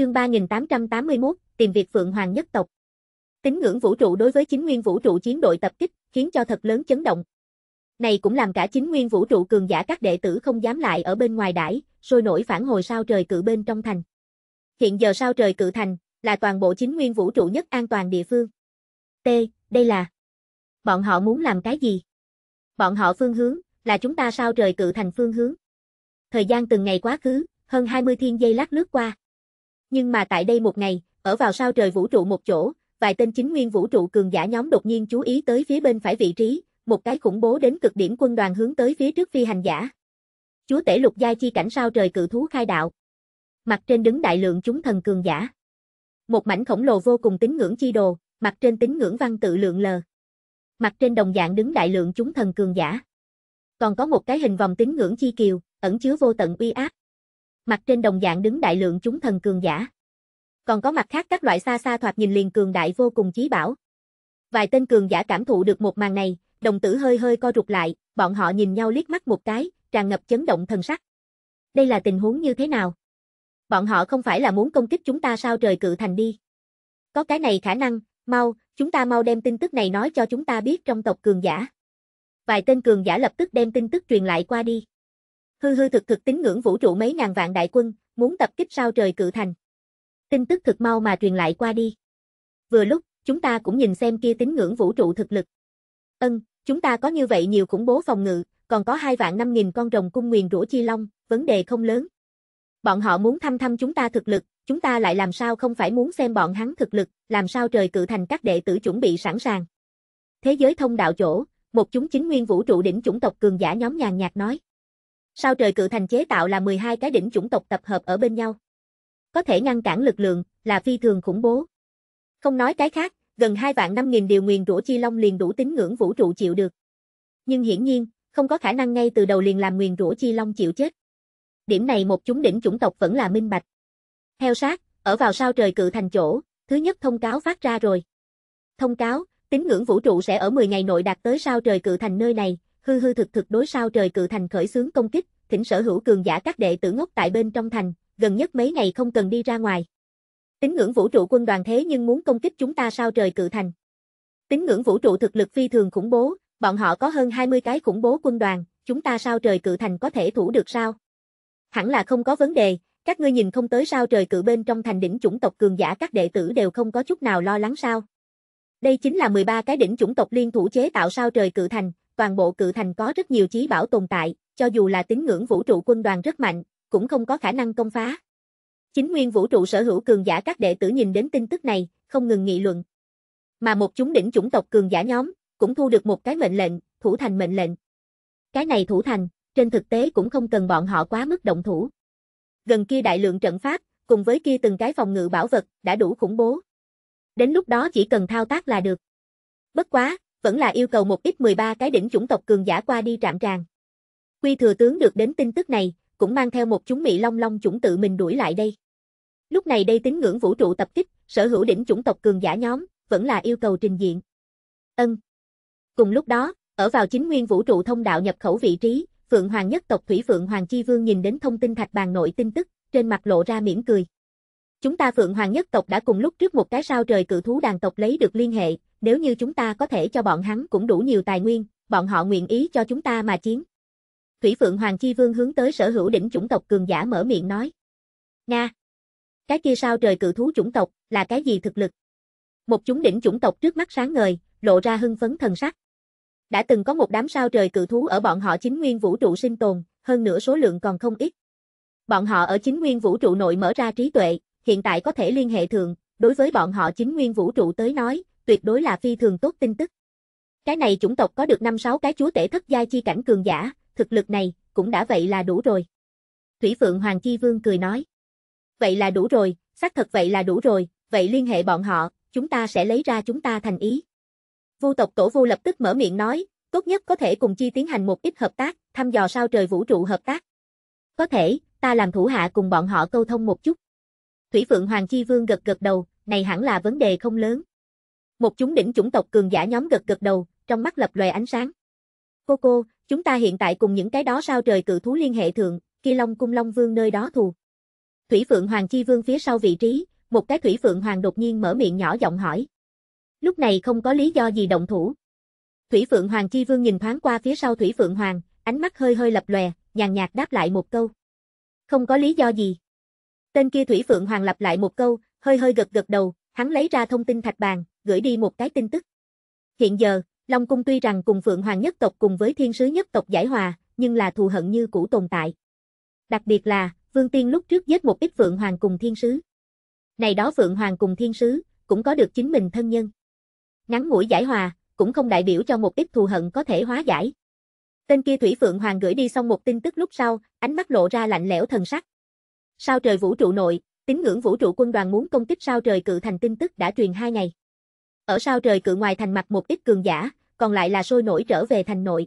Chương 3881, tìm việc Phượng Hoàng nhất tộc. tính ngưỡng vũ trụ đối với chính nguyên vũ trụ chiến đội tập kích, khiến cho thật lớn chấn động. Này cũng làm cả chính nguyên vũ trụ cường giả các đệ tử không dám lại ở bên ngoài đãi, sôi nổi phản hồi sao trời cự bên trong thành. Hiện giờ sao trời cự thành là toàn bộ chính nguyên vũ trụ nhất an toàn địa phương. T, đây là Bọn họ muốn làm cái gì? Bọn họ phương hướng là chúng ta sao trời cự thành phương hướng. Thời gian từng ngày quá khứ, hơn 20 thiên giây lát lướt qua. Nhưng mà tại đây một ngày, ở vào sao trời vũ trụ một chỗ, vài tên chính nguyên vũ trụ cường giả nhóm đột nhiên chú ý tới phía bên phải vị trí, một cái khủng bố đến cực điểm quân đoàn hướng tới phía trước phi hành giả. Chúa tể lục giai chi cảnh sao trời cự thú khai đạo. Mặt trên đứng đại lượng chúng thần cường giả. Một mảnh khổng lồ vô cùng tín ngưỡng chi đồ, mặt trên tín ngưỡng văn tự lượng lờ. Mặt trên đồng dạng đứng đại lượng chúng thần cường giả. Còn có một cái hình vòng tín ngưỡng chi kiều, ẩn chứa vô tận uy áp mặt trên đồng dạng đứng đại lượng chúng thần cường giả. Còn có mặt khác các loại xa xa thoạt nhìn liền cường đại vô cùng chí bảo. Vài tên cường giả cảm thụ được một màn này, đồng tử hơi hơi co rụt lại, bọn họ nhìn nhau liếc mắt một cái, tràn ngập chấn động thần sắc. Đây là tình huống như thế nào? Bọn họ không phải là muốn công kích chúng ta sao trời cự thành đi. Có cái này khả năng, mau, chúng ta mau đem tin tức này nói cho chúng ta biết trong tộc cường giả. Vài tên cường giả lập tức đem tin tức truyền lại qua đi hư hư thực thực tín ngưỡng vũ trụ mấy ngàn vạn đại quân, muốn tập kích sao trời cự thành. Tin tức thực mau mà truyền lại qua đi. Vừa lúc, chúng ta cũng nhìn xem kia tín ngưỡng vũ trụ thực lực. Ân, chúng ta có như vậy nhiều khủng bố phòng ngự, còn có hai vạn năm nghìn con rồng cung nguyền rũ chi long, vấn đề không lớn. Bọn họ muốn thăm thăm chúng ta thực lực, chúng ta lại làm sao không phải muốn xem bọn hắn thực lực, làm sao trời cự thành các đệ tử chuẩn bị sẵn sàng. Thế giới thông đạo chỗ, một chúng chính nguyên vũ trụ đỉnh chủng tộc cường giả nhóm nhàn nhạt nói. Sao trời cự thành chế tạo là 12 cái đỉnh chủng tộc tập hợp ở bên nhau. Có thể ngăn cản lực lượng, là phi thường khủng bố. Không nói cái khác, gần 2 vạn 5 nghìn điều nguyền rủa chi long liền đủ tín ngưỡng vũ trụ chịu được. Nhưng hiển nhiên, không có khả năng ngay từ đầu liền làm nguyền rủa chi long chịu chết. Điểm này một chúng đỉnh chủng tộc vẫn là minh bạch. Theo sát, ở vào sao trời cự thành chỗ, thứ nhất thông cáo phát ra rồi. Thông cáo, tín ngưỡng vũ trụ sẽ ở 10 ngày nội đạt tới sao trời cự thành nơi này, hư hư thực thực đối sao trời cự thành khởi xướng công kích, thỉnh sở hữu cường giả các đệ tử ngốc tại bên trong thành, gần nhất mấy ngày không cần đi ra ngoài. Tín ngưỡng vũ trụ quân đoàn thế nhưng muốn công kích chúng ta sao trời cự thành. Tín ngưỡng vũ trụ thực lực phi thường khủng bố, bọn họ có hơn 20 cái khủng bố quân đoàn, chúng ta sao trời cự thành có thể thủ được sao? Hẳn là không có vấn đề, các ngươi nhìn không tới sao trời cự bên trong thành đỉnh chủng tộc cường giả các đệ tử đều không có chút nào lo lắng sao? Đây chính là 13 cái đỉnh chủng tộc liên thủ chế tạo sao trời cự thành, toàn bộ cự thành có rất nhiều chí bảo tồn tại, cho dù là tín ngưỡng vũ trụ quân đoàn rất mạnh, cũng không có khả năng công phá. Chính nguyên vũ trụ sở hữu cường giả các đệ tử nhìn đến tin tức này, không ngừng nghị luận. Mà một chúng đỉnh chủng tộc cường giả nhóm, cũng thu được một cái mệnh lệnh, thủ thành mệnh lệnh. Cái này thủ thành, trên thực tế cũng không cần bọn họ quá mức động thủ. Gần kia đại lượng trận pháp, cùng với kia từng cái phòng ngự bảo vật, đã đủ khủng bố. Đến lúc đó chỉ cần thao tác là được. Bất quá, vẫn là yêu cầu một ít 13 cái đỉnh chủng tộc cường giả qua đi trạm tràng. Quy thừa tướng được đến tin tức này, cũng mang theo một chúng Mỹ Long Long chủng tự mình đuổi lại đây. Lúc này đây tín ngưỡng vũ trụ tập kích, sở hữu đỉnh chủng tộc cường giả nhóm, vẫn là yêu cầu trình diện. Ân. Cùng lúc đó, ở vào chính nguyên vũ trụ thông đạo nhập khẩu vị trí, Phượng Hoàng nhất tộc Thủy Phượng Hoàng Chi Vương nhìn đến thông tin thạch bàn nội tin tức, trên mặt lộ ra mỉm cười. Chúng ta Phượng Hoàng nhất tộc đã cùng lúc trước một cái sao trời cự thú đàn tộc lấy được liên hệ, nếu như chúng ta có thể cho bọn hắn cũng đủ nhiều tài nguyên, bọn họ nguyện ý cho chúng ta mà chiến. Thủy Phượng Hoàng Chi Vương hướng tới sở hữu đỉnh chủng tộc cường giả mở miệng nói. Nga! Cái kia sao trời cự thú chủng tộc, là cái gì thực lực? Một chúng đỉnh chủng tộc trước mắt sáng ngời, lộ ra hưng phấn thần sắc. Đã từng có một đám sao trời cự thú ở bọn họ chính nguyên vũ trụ sinh tồn, hơn nữa số lượng còn không ít. Bọn họ ở chính nguyên vũ trụ nội mở ra trí tuệ, hiện tại có thể liên hệ thường, đối với bọn họ chính nguyên vũ trụ tới nói, tuyệt đối là phi thường tốt tin tức. Cái này chủng tộc có được năm sáu cái chúa tể thất giai chi cảnh cường giả, thực lực này, cũng đã vậy là đủ rồi. Thủy Phượng Hoàng Chi Vương cười nói. Vậy là đủ rồi, xác thật vậy là đủ rồi, vậy liên hệ bọn họ, chúng ta sẽ lấy ra chúng ta thành ý. Vu tộc tổ vu lập tức mở miệng nói, tốt nhất có thể cùng chi tiến hành một ít hợp tác, thăm dò sao trời vũ trụ hợp tác. Có thể, ta làm thủ hạ cùng bọn họ câu thông một chút. Thủy Phượng Hoàng Chi Vương gật gật đầu, này hẳn là vấn đề không lớn. Một chúng đỉnh chủng tộc cường giả nhóm gật gật đầu, trong mắt lập lòe ánh sáng. Cô cô, chúng ta hiện tại cùng những cái đó sao trời cự thú liên hệ thượng, kỳ Long cung Long Vương nơi đó thù. Thủy Phượng Hoàng Chi Vương phía sau vị trí, một cái Thủy Phượng Hoàng đột nhiên mở miệng nhỏ giọng hỏi. Lúc này không có lý do gì động thủ. Thủy Phượng Hoàng Chi Vương nhìn thoáng qua phía sau Thủy Phượng Hoàng, ánh mắt hơi hơi lập lòe, nhàn nhạt đáp lại một câu. Không có lý do gì. Tên kia Thủy Phượng Hoàng lặp lại một câu, hơi hơi gật gật đầu, hắn lấy ra thông tin thạch bàn, gửi đi một cái tin tức. Hiện giờ, Long Cung tuy rằng cùng Phượng Hoàng nhất tộc cùng với Thiên Sứ nhất tộc giải hòa, nhưng là thù hận như cũ tồn tại. Đặc biệt là, Vương Tiên lúc trước giết một ít Phượng Hoàng cùng Thiên Sứ. Này đó Phượng Hoàng cùng Thiên Sứ, cũng có được chính mình thân nhân. Ngắn ngủi giải hòa, cũng không đại biểu cho một ít thù hận có thể hóa giải. Tên kia Thủy Phượng Hoàng gửi đi xong một tin tức lúc sau, ánh mắt lộ ra lạnh lẽo thần sắc. Sao trời vũ trụ nội, tín ngưỡng vũ trụ quân đoàn muốn công kích sao trời cự thành tin tức đã truyền hai ngày. Ở sao trời cự ngoài thành mặt một ít cường giả, còn lại là sôi nổi trở về thành nội.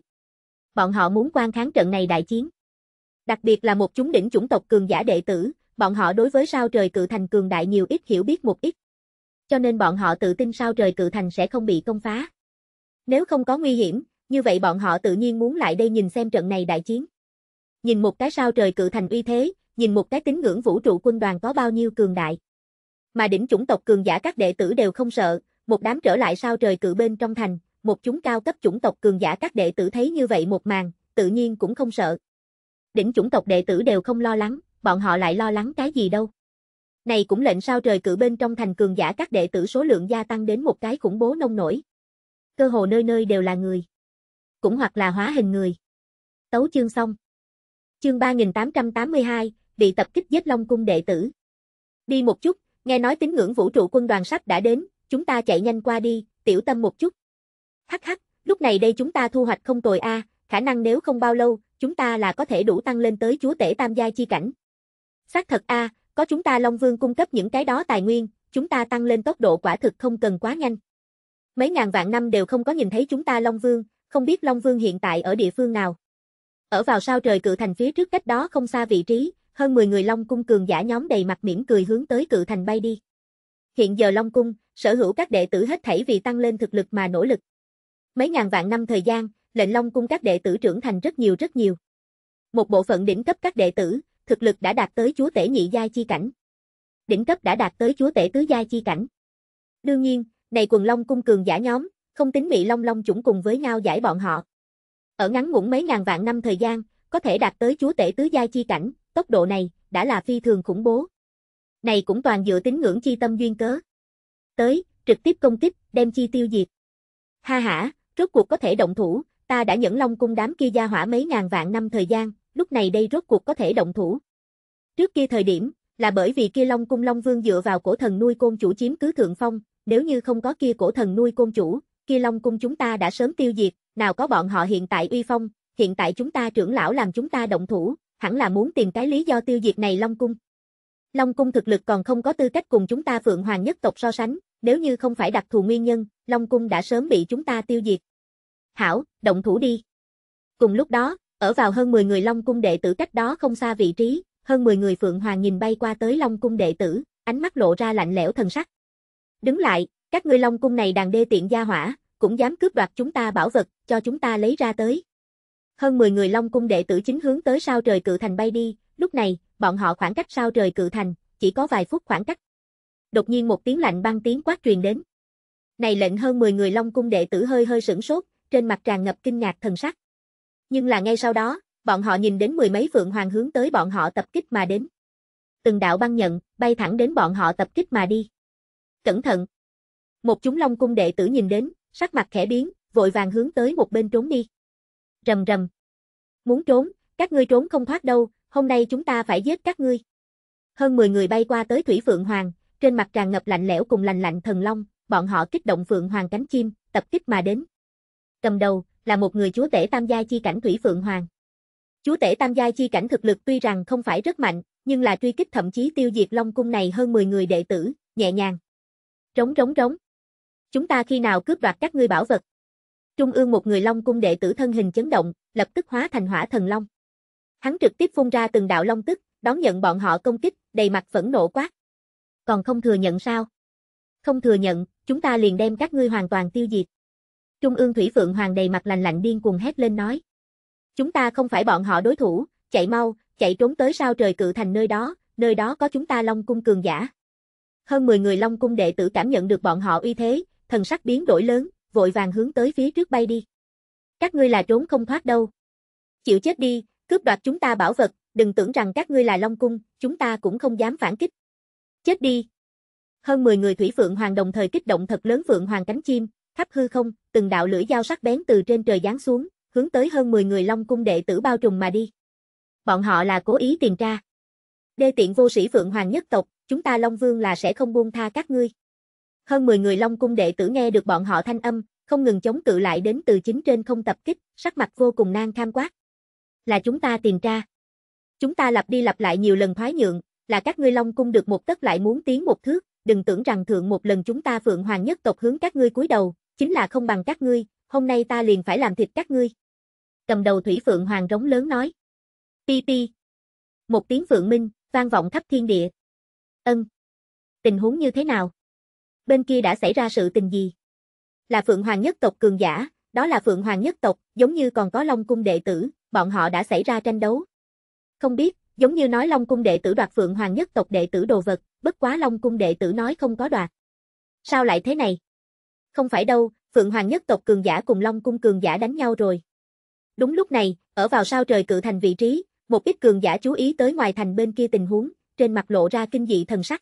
Bọn họ muốn quan kháng trận này đại chiến. Đặc biệt là một chúng đỉnh chủng tộc cường giả đệ tử, bọn họ đối với sao trời cự thành cường đại nhiều ít hiểu biết một ít. Cho nên bọn họ tự tin sao trời cự thành sẽ không bị công phá. Nếu không có nguy hiểm, như vậy bọn họ tự nhiên muốn lại đây nhìn xem trận này đại chiến. Nhìn một cái sao trời cự thành uy thế, nhìn một cái tín ngưỡng vũ trụ quân đoàn có bao nhiêu cường đại. Mà đỉnh chủng tộc cường giả các đệ tử đều không sợ, một đám trở lại sao trời cự bên trong thành, một chúng cao cấp chủng tộc cường giả các đệ tử thấy như vậy một màn, tự nhiên cũng không sợ. Đỉnh chủng tộc đệ tử đều không lo lắng, bọn họ lại lo lắng cái gì đâu. Này cũng lệnh sao trời cự bên trong thành cường giả các đệ tử số lượng gia tăng đến một cái khủng bố nông nổi. Cơ hồ nơi nơi đều là người. Cũng hoặc là hóa hình người. Tấu chương xong. Chương 3882, bị tập kích giết Long Cung đệ tử. Đi một chút, nghe nói tín ngưỡng vũ trụ quân đoàn sách đã đến, chúng ta chạy nhanh qua đi, tiểu tâm một chút. Hắc hắc, lúc này đây chúng ta thu hoạch không tồi a, khả năng nếu không bao lâu, chúng ta là có thể đủ tăng lên tới chúa tể tam giai chi cảnh. Xác thật a, có chúng ta Long Vương cung cấp những cái đó tài nguyên, chúng ta tăng lên tốc độ quả thực không cần quá nhanh. Mấy ngàn vạn năm đều không có nhìn thấy chúng ta Long Vương, không biết Long Vương hiện tại ở địa phương nào. Ở vào sao trời cự thành phía trước cách đó không xa vị trí, hơn 10 người Long cung cường giả nhóm đầy mặt mỉm cười hướng tới cự thành bay đi. Hiện giờ Long cung, sở hữu các đệ tử hết thảy vì tăng lên thực lực mà nỗ lực. Mấy ngàn vạn năm thời gian, lệnh long cung các đệ tử trưởng thành rất nhiều rất nhiều. Một bộ phận đỉnh cấp các đệ tử, thực lực đã đạt tới chúa tể nhị giai chi cảnh. Đỉnh cấp đã đạt tới chúa tể tứ giai chi cảnh. Đương nhiên, này quần long cung cường giả nhóm, không tính bị long long chủng cùng với nhau giải bọn họ. Ở ngắn ngủn mấy ngàn vạn năm thời gian, có thể đạt tới chúa tể tứ giai chi cảnh, tốc độ này, đã là phi thường khủng bố. Này cũng toàn dựa tính ngưỡng chi tâm duyên cớ tới, trực tiếp công kích, đem chi tiêu diệt. Ha ha, rốt cuộc có thể động thủ, ta đã nhẫn long cung đám kia gia hỏa mấy ngàn vạn năm thời gian, lúc này đây rốt cuộc có thể động thủ. Trước kia thời điểm, là bởi vì kia long cung long vương dựa vào cổ thần nuôi côn chủ chiếm cứ thượng phong, nếu như không có kia cổ thần nuôi côn chủ, kia long cung chúng ta đã sớm tiêu diệt, nào có bọn họ hiện tại uy phong, hiện tại chúng ta trưởng lão làm chúng ta động thủ, hẳn là muốn tìm cái lý do tiêu diệt này long cung. Long Cung thực lực còn không có tư cách cùng chúng ta Phượng Hoàng nhất tộc so sánh, nếu như không phải đặc thù nguyên nhân, Long Cung đã sớm bị chúng ta tiêu diệt. Hảo, động thủ đi. Cùng lúc đó, ở vào hơn 10 người Long Cung đệ tử cách đó không xa vị trí, hơn 10 người Phượng Hoàng nhìn bay qua tới Long Cung đệ tử, ánh mắt lộ ra lạnh lẽo thần sắc. Đứng lại, các ngươi Long Cung này đàn đê tiện gia hỏa, cũng dám cướp đoạt chúng ta bảo vật, cho chúng ta lấy ra tới. Hơn 10 người Long Cung đệ tử chính hướng tới sao trời cự thành bay đi, lúc này, bọn họ khoảng cách sao trời cự thành, chỉ có vài phút khoảng cách. Đột nhiên một tiếng lạnh băng tiếng quát truyền đến. Này lệnh hơn 10 người Long cung đệ tử hơi hơi sửng sốt, trên mặt tràn ngập kinh ngạc thần sắc. Nhưng là ngay sau đó, bọn họ nhìn đến mười mấy phượng hoàng hướng tới bọn họ tập kích mà đến. Từng đạo băng nhận, bay thẳng đến bọn họ tập kích mà đi. Cẩn thận. Một chúng Long cung đệ tử nhìn đến, sắc mặt khẽ biến, vội vàng hướng tới một bên trốn đi. Rầm rầm. Muốn trốn, các ngươi trốn không thoát đâu, hôm nay chúng ta phải giết các ngươi. Hơn 10 người bay qua tới Thủy Phượng Hoàng, trên mặt tràn ngập lạnh lẽo cùng lành lạnh thần long, bọn họ kích động Phượng Hoàng cánh chim, tập kích mà đến. Cầm đầu là một người chúa tể tam giai chi cảnh Thủy Phượng Hoàng. Chúa tể tam giai chi cảnh thực lực tuy rằng không phải rất mạnh, nhưng là truy kích thậm chí tiêu diệt Long cung này hơn 10 người đệ tử, nhẹ nhàng. Trống trống trống. Chúng ta khi nào cướp đoạt các ngươi bảo vật? Trung ương một người Long cung đệ tử thân hình chấn động, lập tức hóa thành hỏa thần long. Hắn trực tiếp phun ra từng đạo long tức, đón nhận bọn họ công kích, đầy mặt phẫn nộ quát. Còn không thừa nhận sao? Không thừa nhận, chúng ta liền đem các ngươi hoàn toàn tiêu diệt. Trung ương Thủy Phượng Hoàng đầy mặt lạnh lạnh điên cuồng hét lên nói. Chúng ta không phải bọn họ đối thủ, chạy mau, chạy trốn tới sao trời cự thành nơi đó, nơi đó có chúng ta Long Cung cường giả. Hơn 10 người Long Cung đệ tử cảm nhận được bọn họ uy thế, thần sắc biến đổi lớn, vội vàng hướng tới phía trước bay đi. Các ngươi là trốn không thoát đâu. Chịu chết đi, cướp đoạt chúng ta bảo vật, đừng tưởng rằng các ngươi là Long Cung, chúng ta cũng không dám phản kích. Chết đi! Hơn 10 người Thủy Phượng Hoàng đồng thời kích động thật lớn Phượng Hoàng cánh chim, khắp hư không, từng đạo lưỡi dao sắc bén từ trên trời giáng xuống, hướng tới hơn 10 người Long Cung đệ tử bao trùm mà đi. Bọn họ là cố ý tìm tra. Đê tiện vô sĩ Phượng Hoàng nhất tộc, chúng ta Long Vương là sẽ không buông tha các ngươi. Hơn 10 người Long Cung đệ tử nghe được bọn họ thanh âm, không ngừng chống cự lại đến từ chính trên không tập kích, sắc mặt vô cùng nang kham quát là chúng ta tìm tra. Chúng ta lặp đi lặp lại nhiều lần thoái nhượng, là các ngươi Long cung được một tấc lại muốn tiến một thước, đừng tưởng rằng thượng một lần chúng ta Phượng Hoàng nhất tộc hướng các ngươi cúi đầu, chính là không bằng các ngươi, hôm nay ta liền phải làm thịt các ngươi. Cầm đầu Thủy Phượng Hoàng rống lớn nói. Pi pi. Một tiếng phượng minh, vang vọng khắp thiên địa. Ân. Tình huống như thế nào? Bên kia đã xảy ra sự tình gì? Là Phượng Hoàng nhất tộc cường giả, đó là Phượng Hoàng nhất tộc, giống như còn có Long cung đệ tử, bọn họ đã xảy ra tranh đấu. Không biết, giống như nói Long cung đệ tử đoạt Phượng Hoàng nhất tộc đệ tử đồ vật, bất quá Long cung đệ tử nói không có đoạt. Sao lại thế này? Không phải đâu, Phượng Hoàng nhất tộc cường giả cùng Long cung cường giả đánh nhau rồi. Đúng lúc này, ở vào sao trời cự thành vị trí, một ít cường giả chú ý tới ngoài thành bên kia tình huống, trên mặt lộ ra kinh dị thần sắc.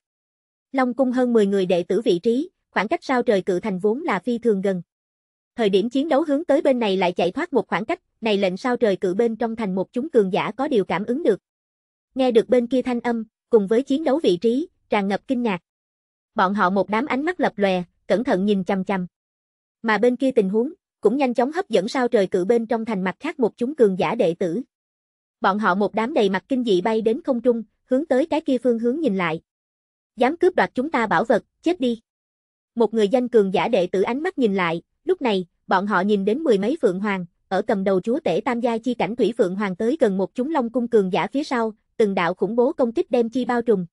Long cung hơn 10 người đệ tử vị trí, khoảng cách sao trời cự thành vốn là phi thường gần. Thời điểm chiến đấu hướng tới bên này lại chạy thoát một khoảng cách, này lệnh sao trời cự bên trong thành một chúng cường giả có điều cảm ứng được. Nghe được bên kia thanh âm, cùng với chiến đấu vị trí, tràn ngập kinh ngạc. Bọn họ một đám ánh mắt lập lòe, cẩn thận nhìn chằm chằm. Mà bên kia tình huống, cũng nhanh chóng hấp dẫn sao trời cự bên trong thành mặt khác một chúng cường giả đệ tử. Bọn họ một đám đầy mặt kinh dị bay đến không trung, hướng tới cái kia phương hướng nhìn lại. Dám cướp đoạt chúng ta bảo vật, chết đi. Một người danh cường giả đệ tử ánh mắt nhìn lại, Lúc này, bọn họ nhìn đến mười mấy phượng hoàng, ở cầm đầu chúa tể tam giai chi cảnh thủy phượng hoàng tới gần một chúng long cung cường giả phía sau, từng đạo khủng bố công kích đem chi bao trùm.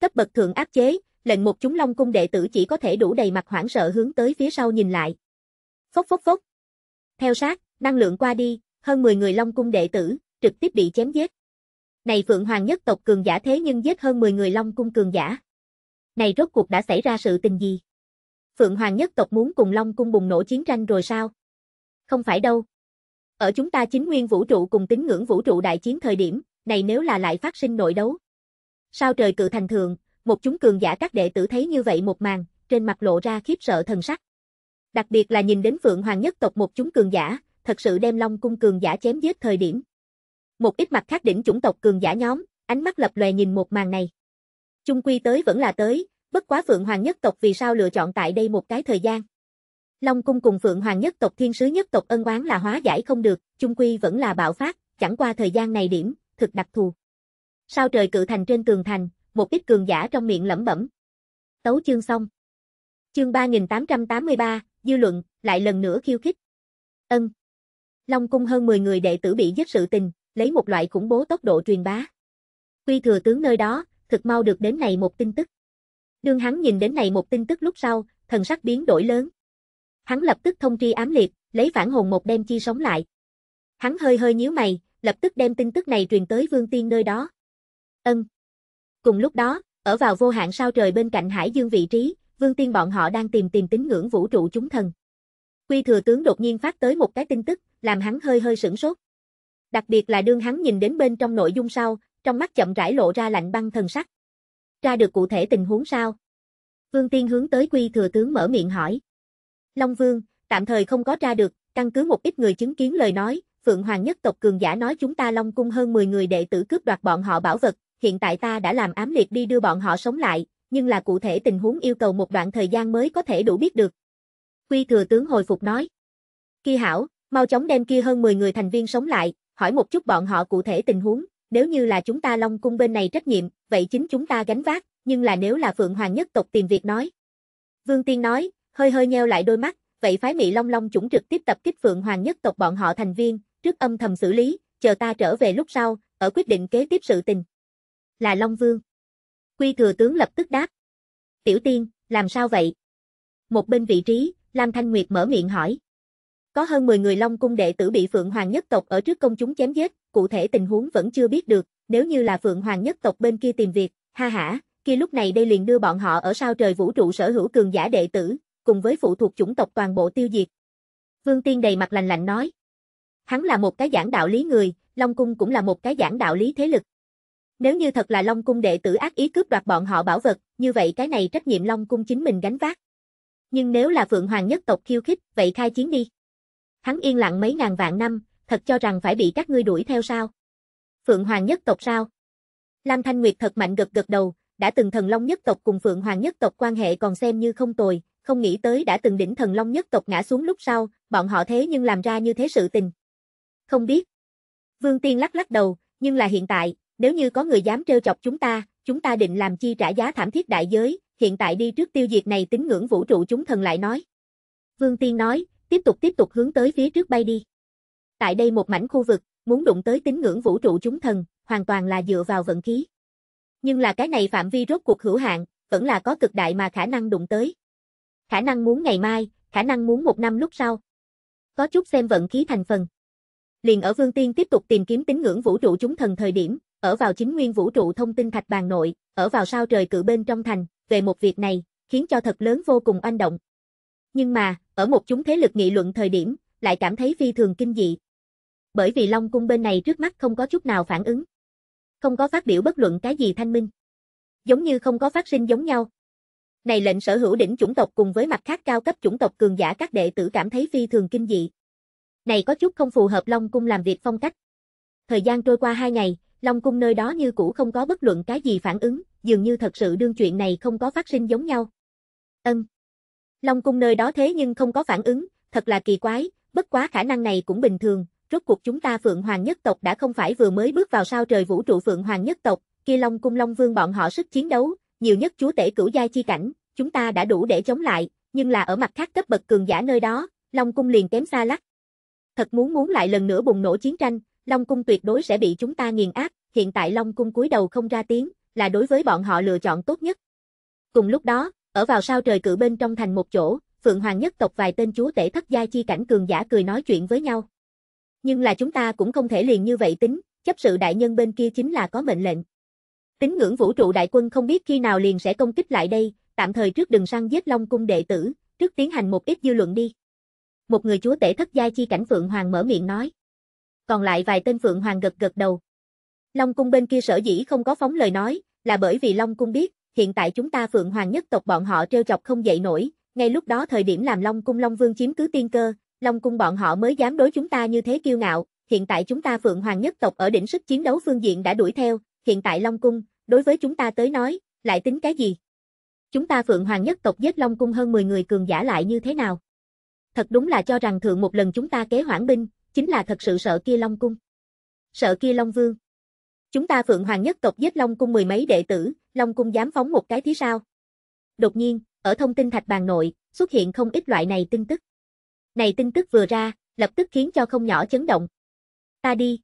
Cấp bậc thượng áp chế, lệnh một chúng long cung đệ tử chỉ có thể đủ đầy mặt hoảng sợ hướng tới phía sau nhìn lại. Phốc phốc phốc. Theo sát, năng lượng qua đi, hơn 10 người long cung đệ tử, trực tiếp bị chém giết. Này Phượng Hoàng nhất tộc cường giả thế nhưng giết hơn 10 người long cung cường giả. Này rốt cuộc đã xảy ra sự tình gì? Phượng Hoàng nhất tộc muốn cùng Long Cung bùng nổ chiến tranh rồi sao? Không phải đâu. Ở chúng ta chính nguyên vũ trụ cùng tính ngưỡng vũ trụ đại chiến thời điểm, này nếu là lại phát sinh nội đấu. Sao trời cự thành thường, một chúng cường giả các đệ tử thấy như vậy một màn, trên mặt lộ ra khiếp sợ thần sắc. Đặc biệt là nhìn đến Phượng Hoàng nhất tộc một chúng cường giả, thật sự đem Long Cung cường giả chém giết thời điểm. Một ít mặt khác đỉnh chủng tộc cường giả nhóm, ánh mắt lập lòe nhìn một màn này. Chung quy tới vẫn là tới, bất quá Phượng Hoàng nhất tộc vì sao lựa chọn tại đây một cái thời gian. Long cung cùng Phượng Hoàng nhất tộc thiên sứ nhất tộc ân oán là hóa giải không được, chung quy vẫn là bạo phát, chẳng qua thời gian này điểm, thực đặc thù. Sao trời cự thành trên tường thành, một ít cường giả trong miệng lẩm bẩm. Tấu chương xong. Chương 3883, dư luận, lại lần nữa khiêu khích. Ân. Long cung hơn 10 người đệ tử bị giết sự tình, lấy một loại khủng bố tốc độ truyền bá. Quy thừa tướng nơi đó, thực mau được đến này một tin tức. Đương hắn nhìn đến này một tin tức lúc sau, thần sắc biến đổi lớn. Hắn lập tức thông tri ám liệt, lấy phản hồn một đem chi sống lại. Hắn hơi hơi nhíu mày, lập tức đem tin tức này truyền tới Vương Tiên nơi đó. Ân. Cùng lúc đó, ở vào vô hạn sao trời bên cạnh hải dương vị trí, Vương Tiên bọn họ đang tìm tìm tín ngưỡng vũ trụ chúng thần. Quy thừa tướng đột nhiên phát tới một cái tin tức, làm hắn hơi hơi sửng sốt. Đặc biệt là đương hắn nhìn đến bên trong nội dung sau, trong mắt chậm rãi lộ ra lạnh băng thần sắc. Ra được cụ thể tình huống sao? Vương Tiên hướng tới Quy Thừa Tướng mở miệng hỏi. Long Vương, tạm thời không có ra được, căn cứ một ít người chứng kiến lời nói, Phượng Hoàng nhất tộc cường giả nói chúng ta Long Cung hơn 10 người đệ tử cướp đoạt bọn họ bảo vật, hiện tại ta đã làm ám liệt đi đưa bọn họ sống lại, nhưng là cụ thể tình huống yêu cầu một đoạn thời gian mới có thể đủ biết được. Quy Thừa Tướng hồi phục nói. Kỳ hảo, mau chóng đem kia hơn 10 người thành viên sống lại, hỏi một chút bọn họ cụ thể tình huống, nếu như là chúng ta Long Cung bên này trách nhiệm, vậy chính chúng ta gánh vác, nhưng là nếu là Phượng Hoàng nhất tộc tìm việc nói. Vương Tiên nói, hơi hơi nheo lại đôi mắt, vậy phái Mỹ Long Long chủng trực tiếp tập kích Phượng Hoàng nhất tộc bọn họ thành viên, trước âm thầm xử lý, chờ ta trở về lúc sau, ở quyết định kế tiếp sự tình. Là Long Vương. Quy thừa tướng lập tức đáp. Tiểu tiên, làm sao vậy? Một bên vị trí, Lam Thanh Nguyệt mở miệng hỏi. Có hơn 10 người Long cung đệ tử bị Phượng Hoàng nhất tộc ở trước công chúng chém giết, cụ thể tình huống vẫn chưa biết được, nếu như là Phượng Hoàng nhất tộc bên kia tìm việc, ha ha kia lúc này đây liền đưa bọn họ ở sao trời vũ trụ sở hữu cường giả đệ tử, cùng với phụ thuộc chủng tộc toàn bộ tiêu diệt. Vương Tiên đầy mặt lạnh lạnh nói. Hắn là một cái giảng đạo lý người, Long Cung cũng là một cái giảng đạo lý thế lực. Nếu như thật là Long Cung đệ tử ác ý cướp đoạt bọn họ bảo vật, như vậy cái này trách nhiệm Long Cung chính mình gánh vác. Nhưng nếu là Phượng Hoàng nhất tộc khiêu khích, vậy khai chiến đi. Hắn yên lặng mấy ngàn vạn năm, thật cho rằng phải bị các ngươi đuổi theo sao? Phượng Hoàng nhất tộc sao? Lam Thanh Nguyệt thật mạnh gật gật đầu, đã từng thần long nhất tộc cùng Phượng Hoàng nhất tộc quan hệ còn xem như không tồi, không nghĩ tới đã từng đỉnh thần long nhất tộc ngã xuống lúc sau, bọn họ thế nhưng làm ra như thế sự tình. Không biết. Vương Tiên lắc lắc đầu, nhưng là hiện tại, nếu như có người dám trêu chọc chúng ta, chúng ta định làm chi trả giá thảm thiết đại giới, hiện tại đi trước tiêu diệt này tính ngưỡng vũ trụ chúng thần lại nói. Vương Tiên nói, tiếp tục tiếp tục hướng tới phía trước bay đi. Tại đây một mảnh khu vực, muốn đụng tới tín ngưỡng vũ trụ chúng thần, hoàn toàn là dựa vào vận khí. Nhưng là cái này phạm vi rốt cuộc hữu hạn, vẫn là có cực đại mà khả năng đụng tới. Khả năng muốn ngày mai, khả năng muốn một năm lúc sau. Có chút xem vận khí thành phần. Liền ở Vương Tiên tiếp tục tìm kiếm tín ngưỡng vũ trụ chúng thần thời điểm, ở vào chính nguyên vũ trụ thông tin thạch bàn nội, ở vào sao trời cự bên trong thành, về một việc này, khiến cho thật lớn vô cùng oanh động. Nhưng mà, ở một chúng thế lực nghị luận thời điểm, lại cảm thấy phi thường kinh dị, bởi vì Long Cung bên này trước mắt không có chút nào phản ứng. Không có phát biểu bất luận cái gì thanh minh. Giống như không có phát sinh giống nhau. Này lệnh sở hữu đỉnh chủng tộc cùng với mặt khác cao cấp chủng tộc cường giả các đệ tử cảm thấy phi thường kinh dị. Này có chút không phù hợp Long Cung làm việc phong cách. Thời gian trôi qua hai ngày, Long Cung nơi đó như cũ không có bất luận cái gì phản ứng, dường như thật sự đương chuyện này không có phát sinh giống nhau. Ân. Long Cung nơi đó thế nhưng không có phản ứng, thật là kỳ quái, bất quá khả năng này cũng bình thường, rốt cuộc chúng ta Phượng Hoàng nhất tộc đã không phải vừa mới bước vào sao trời vũ trụ Phượng Hoàng nhất tộc, kia Long Cung Long Vương bọn họ sức chiến đấu, nhiều nhất chúa tể cửu giai chi cảnh, chúng ta đã đủ để chống lại, nhưng là ở mặt khác cấp bậc cường giả nơi đó, Long Cung liền kém xa lắc. Thật muốn muốn lại lần nữa bùng nổ chiến tranh, Long Cung tuyệt đối sẽ bị chúng ta nghiền áp, hiện tại Long Cung cúi đầu không ra tiếng, là đối với bọn họ lựa chọn tốt nhất. Cùng lúc đó, ở vào sao trời cử bên trong thành một chỗ, Phượng Hoàng nhất tộc vài tên chúa tể thất giai chi cảnh cường giả cười nói chuyện với nhau nhưng là chúng ta cũng không thể liền như vậy tính, chấp sự đại nhân bên kia chính là có mệnh lệnh. Tính ngưỡng vũ trụ đại quân không biết khi nào liền sẽ công kích lại đây, tạm thời trước đừng săn giết Long cung đệ tử, trước tiến hành một ít dư luận đi. Một người chúa tể thất giai chi cảnh Phượng Hoàng mở miệng nói. Còn lại vài tên Phượng Hoàng gật gật đầu. Long cung bên kia sở dĩ không có phóng lời nói, là bởi vì Long cung biết, hiện tại chúng ta Phượng Hoàng nhất tộc bọn họ treo chọc không dậy nổi, ngay lúc đó thời điểm làm Long cung Long Vương chiếm cứ tiên cơ, Long cung bọn họ mới dám đối chúng ta như thế kiêu ngạo, hiện tại chúng ta Phượng Hoàng nhất tộc ở đỉnh sức chiến đấu phương diện đã đuổi theo, hiện tại Long cung, đối với chúng ta tới nói, lại tính cái gì? Chúng ta Phượng Hoàng nhất tộc giết Long cung hơn 10 người cường giả lại như thế nào? Thật đúng là cho rằng thượng một lần chúng ta kế hoãn binh, chính là thật sự sợ kia Long cung. Sợ kia Long vương. Chúng ta Phượng Hoàng nhất tộc giết Long cung mười mấy đệ tử, Long cung dám phóng một cái thế sao? Đột nhiên, ở thông tin thạch bàn nội, xuất hiện không ít loại này tin tức. Này tin tức vừa ra, lập tức khiến cho không nhỏ chấn động. Ta đi.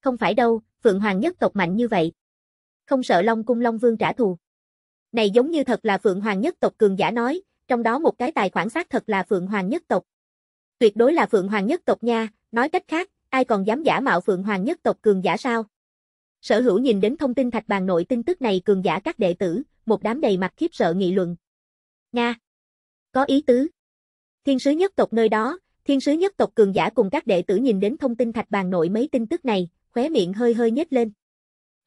Không phải đâu, Phượng Hoàng nhất tộc mạnh như vậy. Không sợ Long Cung Long Vương trả thù. Này giống như thật là Phượng Hoàng nhất tộc cường giả nói, trong đó một cái tài khoản xác thật là Phượng Hoàng nhất tộc. Tuyệt đối là Phượng Hoàng nhất tộc nha, nói cách khác, ai còn dám giả mạo Phượng Hoàng nhất tộc cường giả sao? Sở hữu nhìn đến thông tin thạch bàn nội tin tức này cường giả các đệ tử, một đám đầy mặt khiếp sợ nghị luận. Nga! Có ý tứ, Thiên sứ nhất tộc nơi đó, thiên sứ nhất tộc cường giả cùng các đệ tử nhìn đến thông tin thạch bàn nội mấy tin tức này, khóe miệng hơi hơi nhếch lên.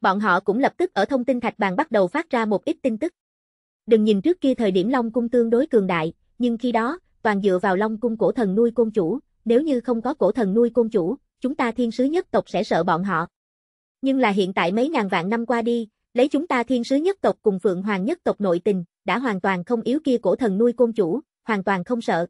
Bọn họ cũng lập tức ở thông tin thạch bàn bắt đầu phát ra một ít tin tức. Đừng nhìn trước kia thời điểm Long cung tương đối cường đại, nhưng khi đó, toàn dựa vào Long cung cổ thần nuôi côn chủ, nếu như không có cổ thần nuôi côn chủ, chúng ta thiên sứ nhất tộc sẽ sợ bọn họ. Nhưng là hiện tại mấy ngàn vạn năm qua đi, lấy chúng ta thiên sứ nhất tộc cùng Phượng Hoàng nhất tộc nội tình, đã hoàn toàn không yếu kia cổ thần nuôi côn chủ, hoàn toàn không sợ.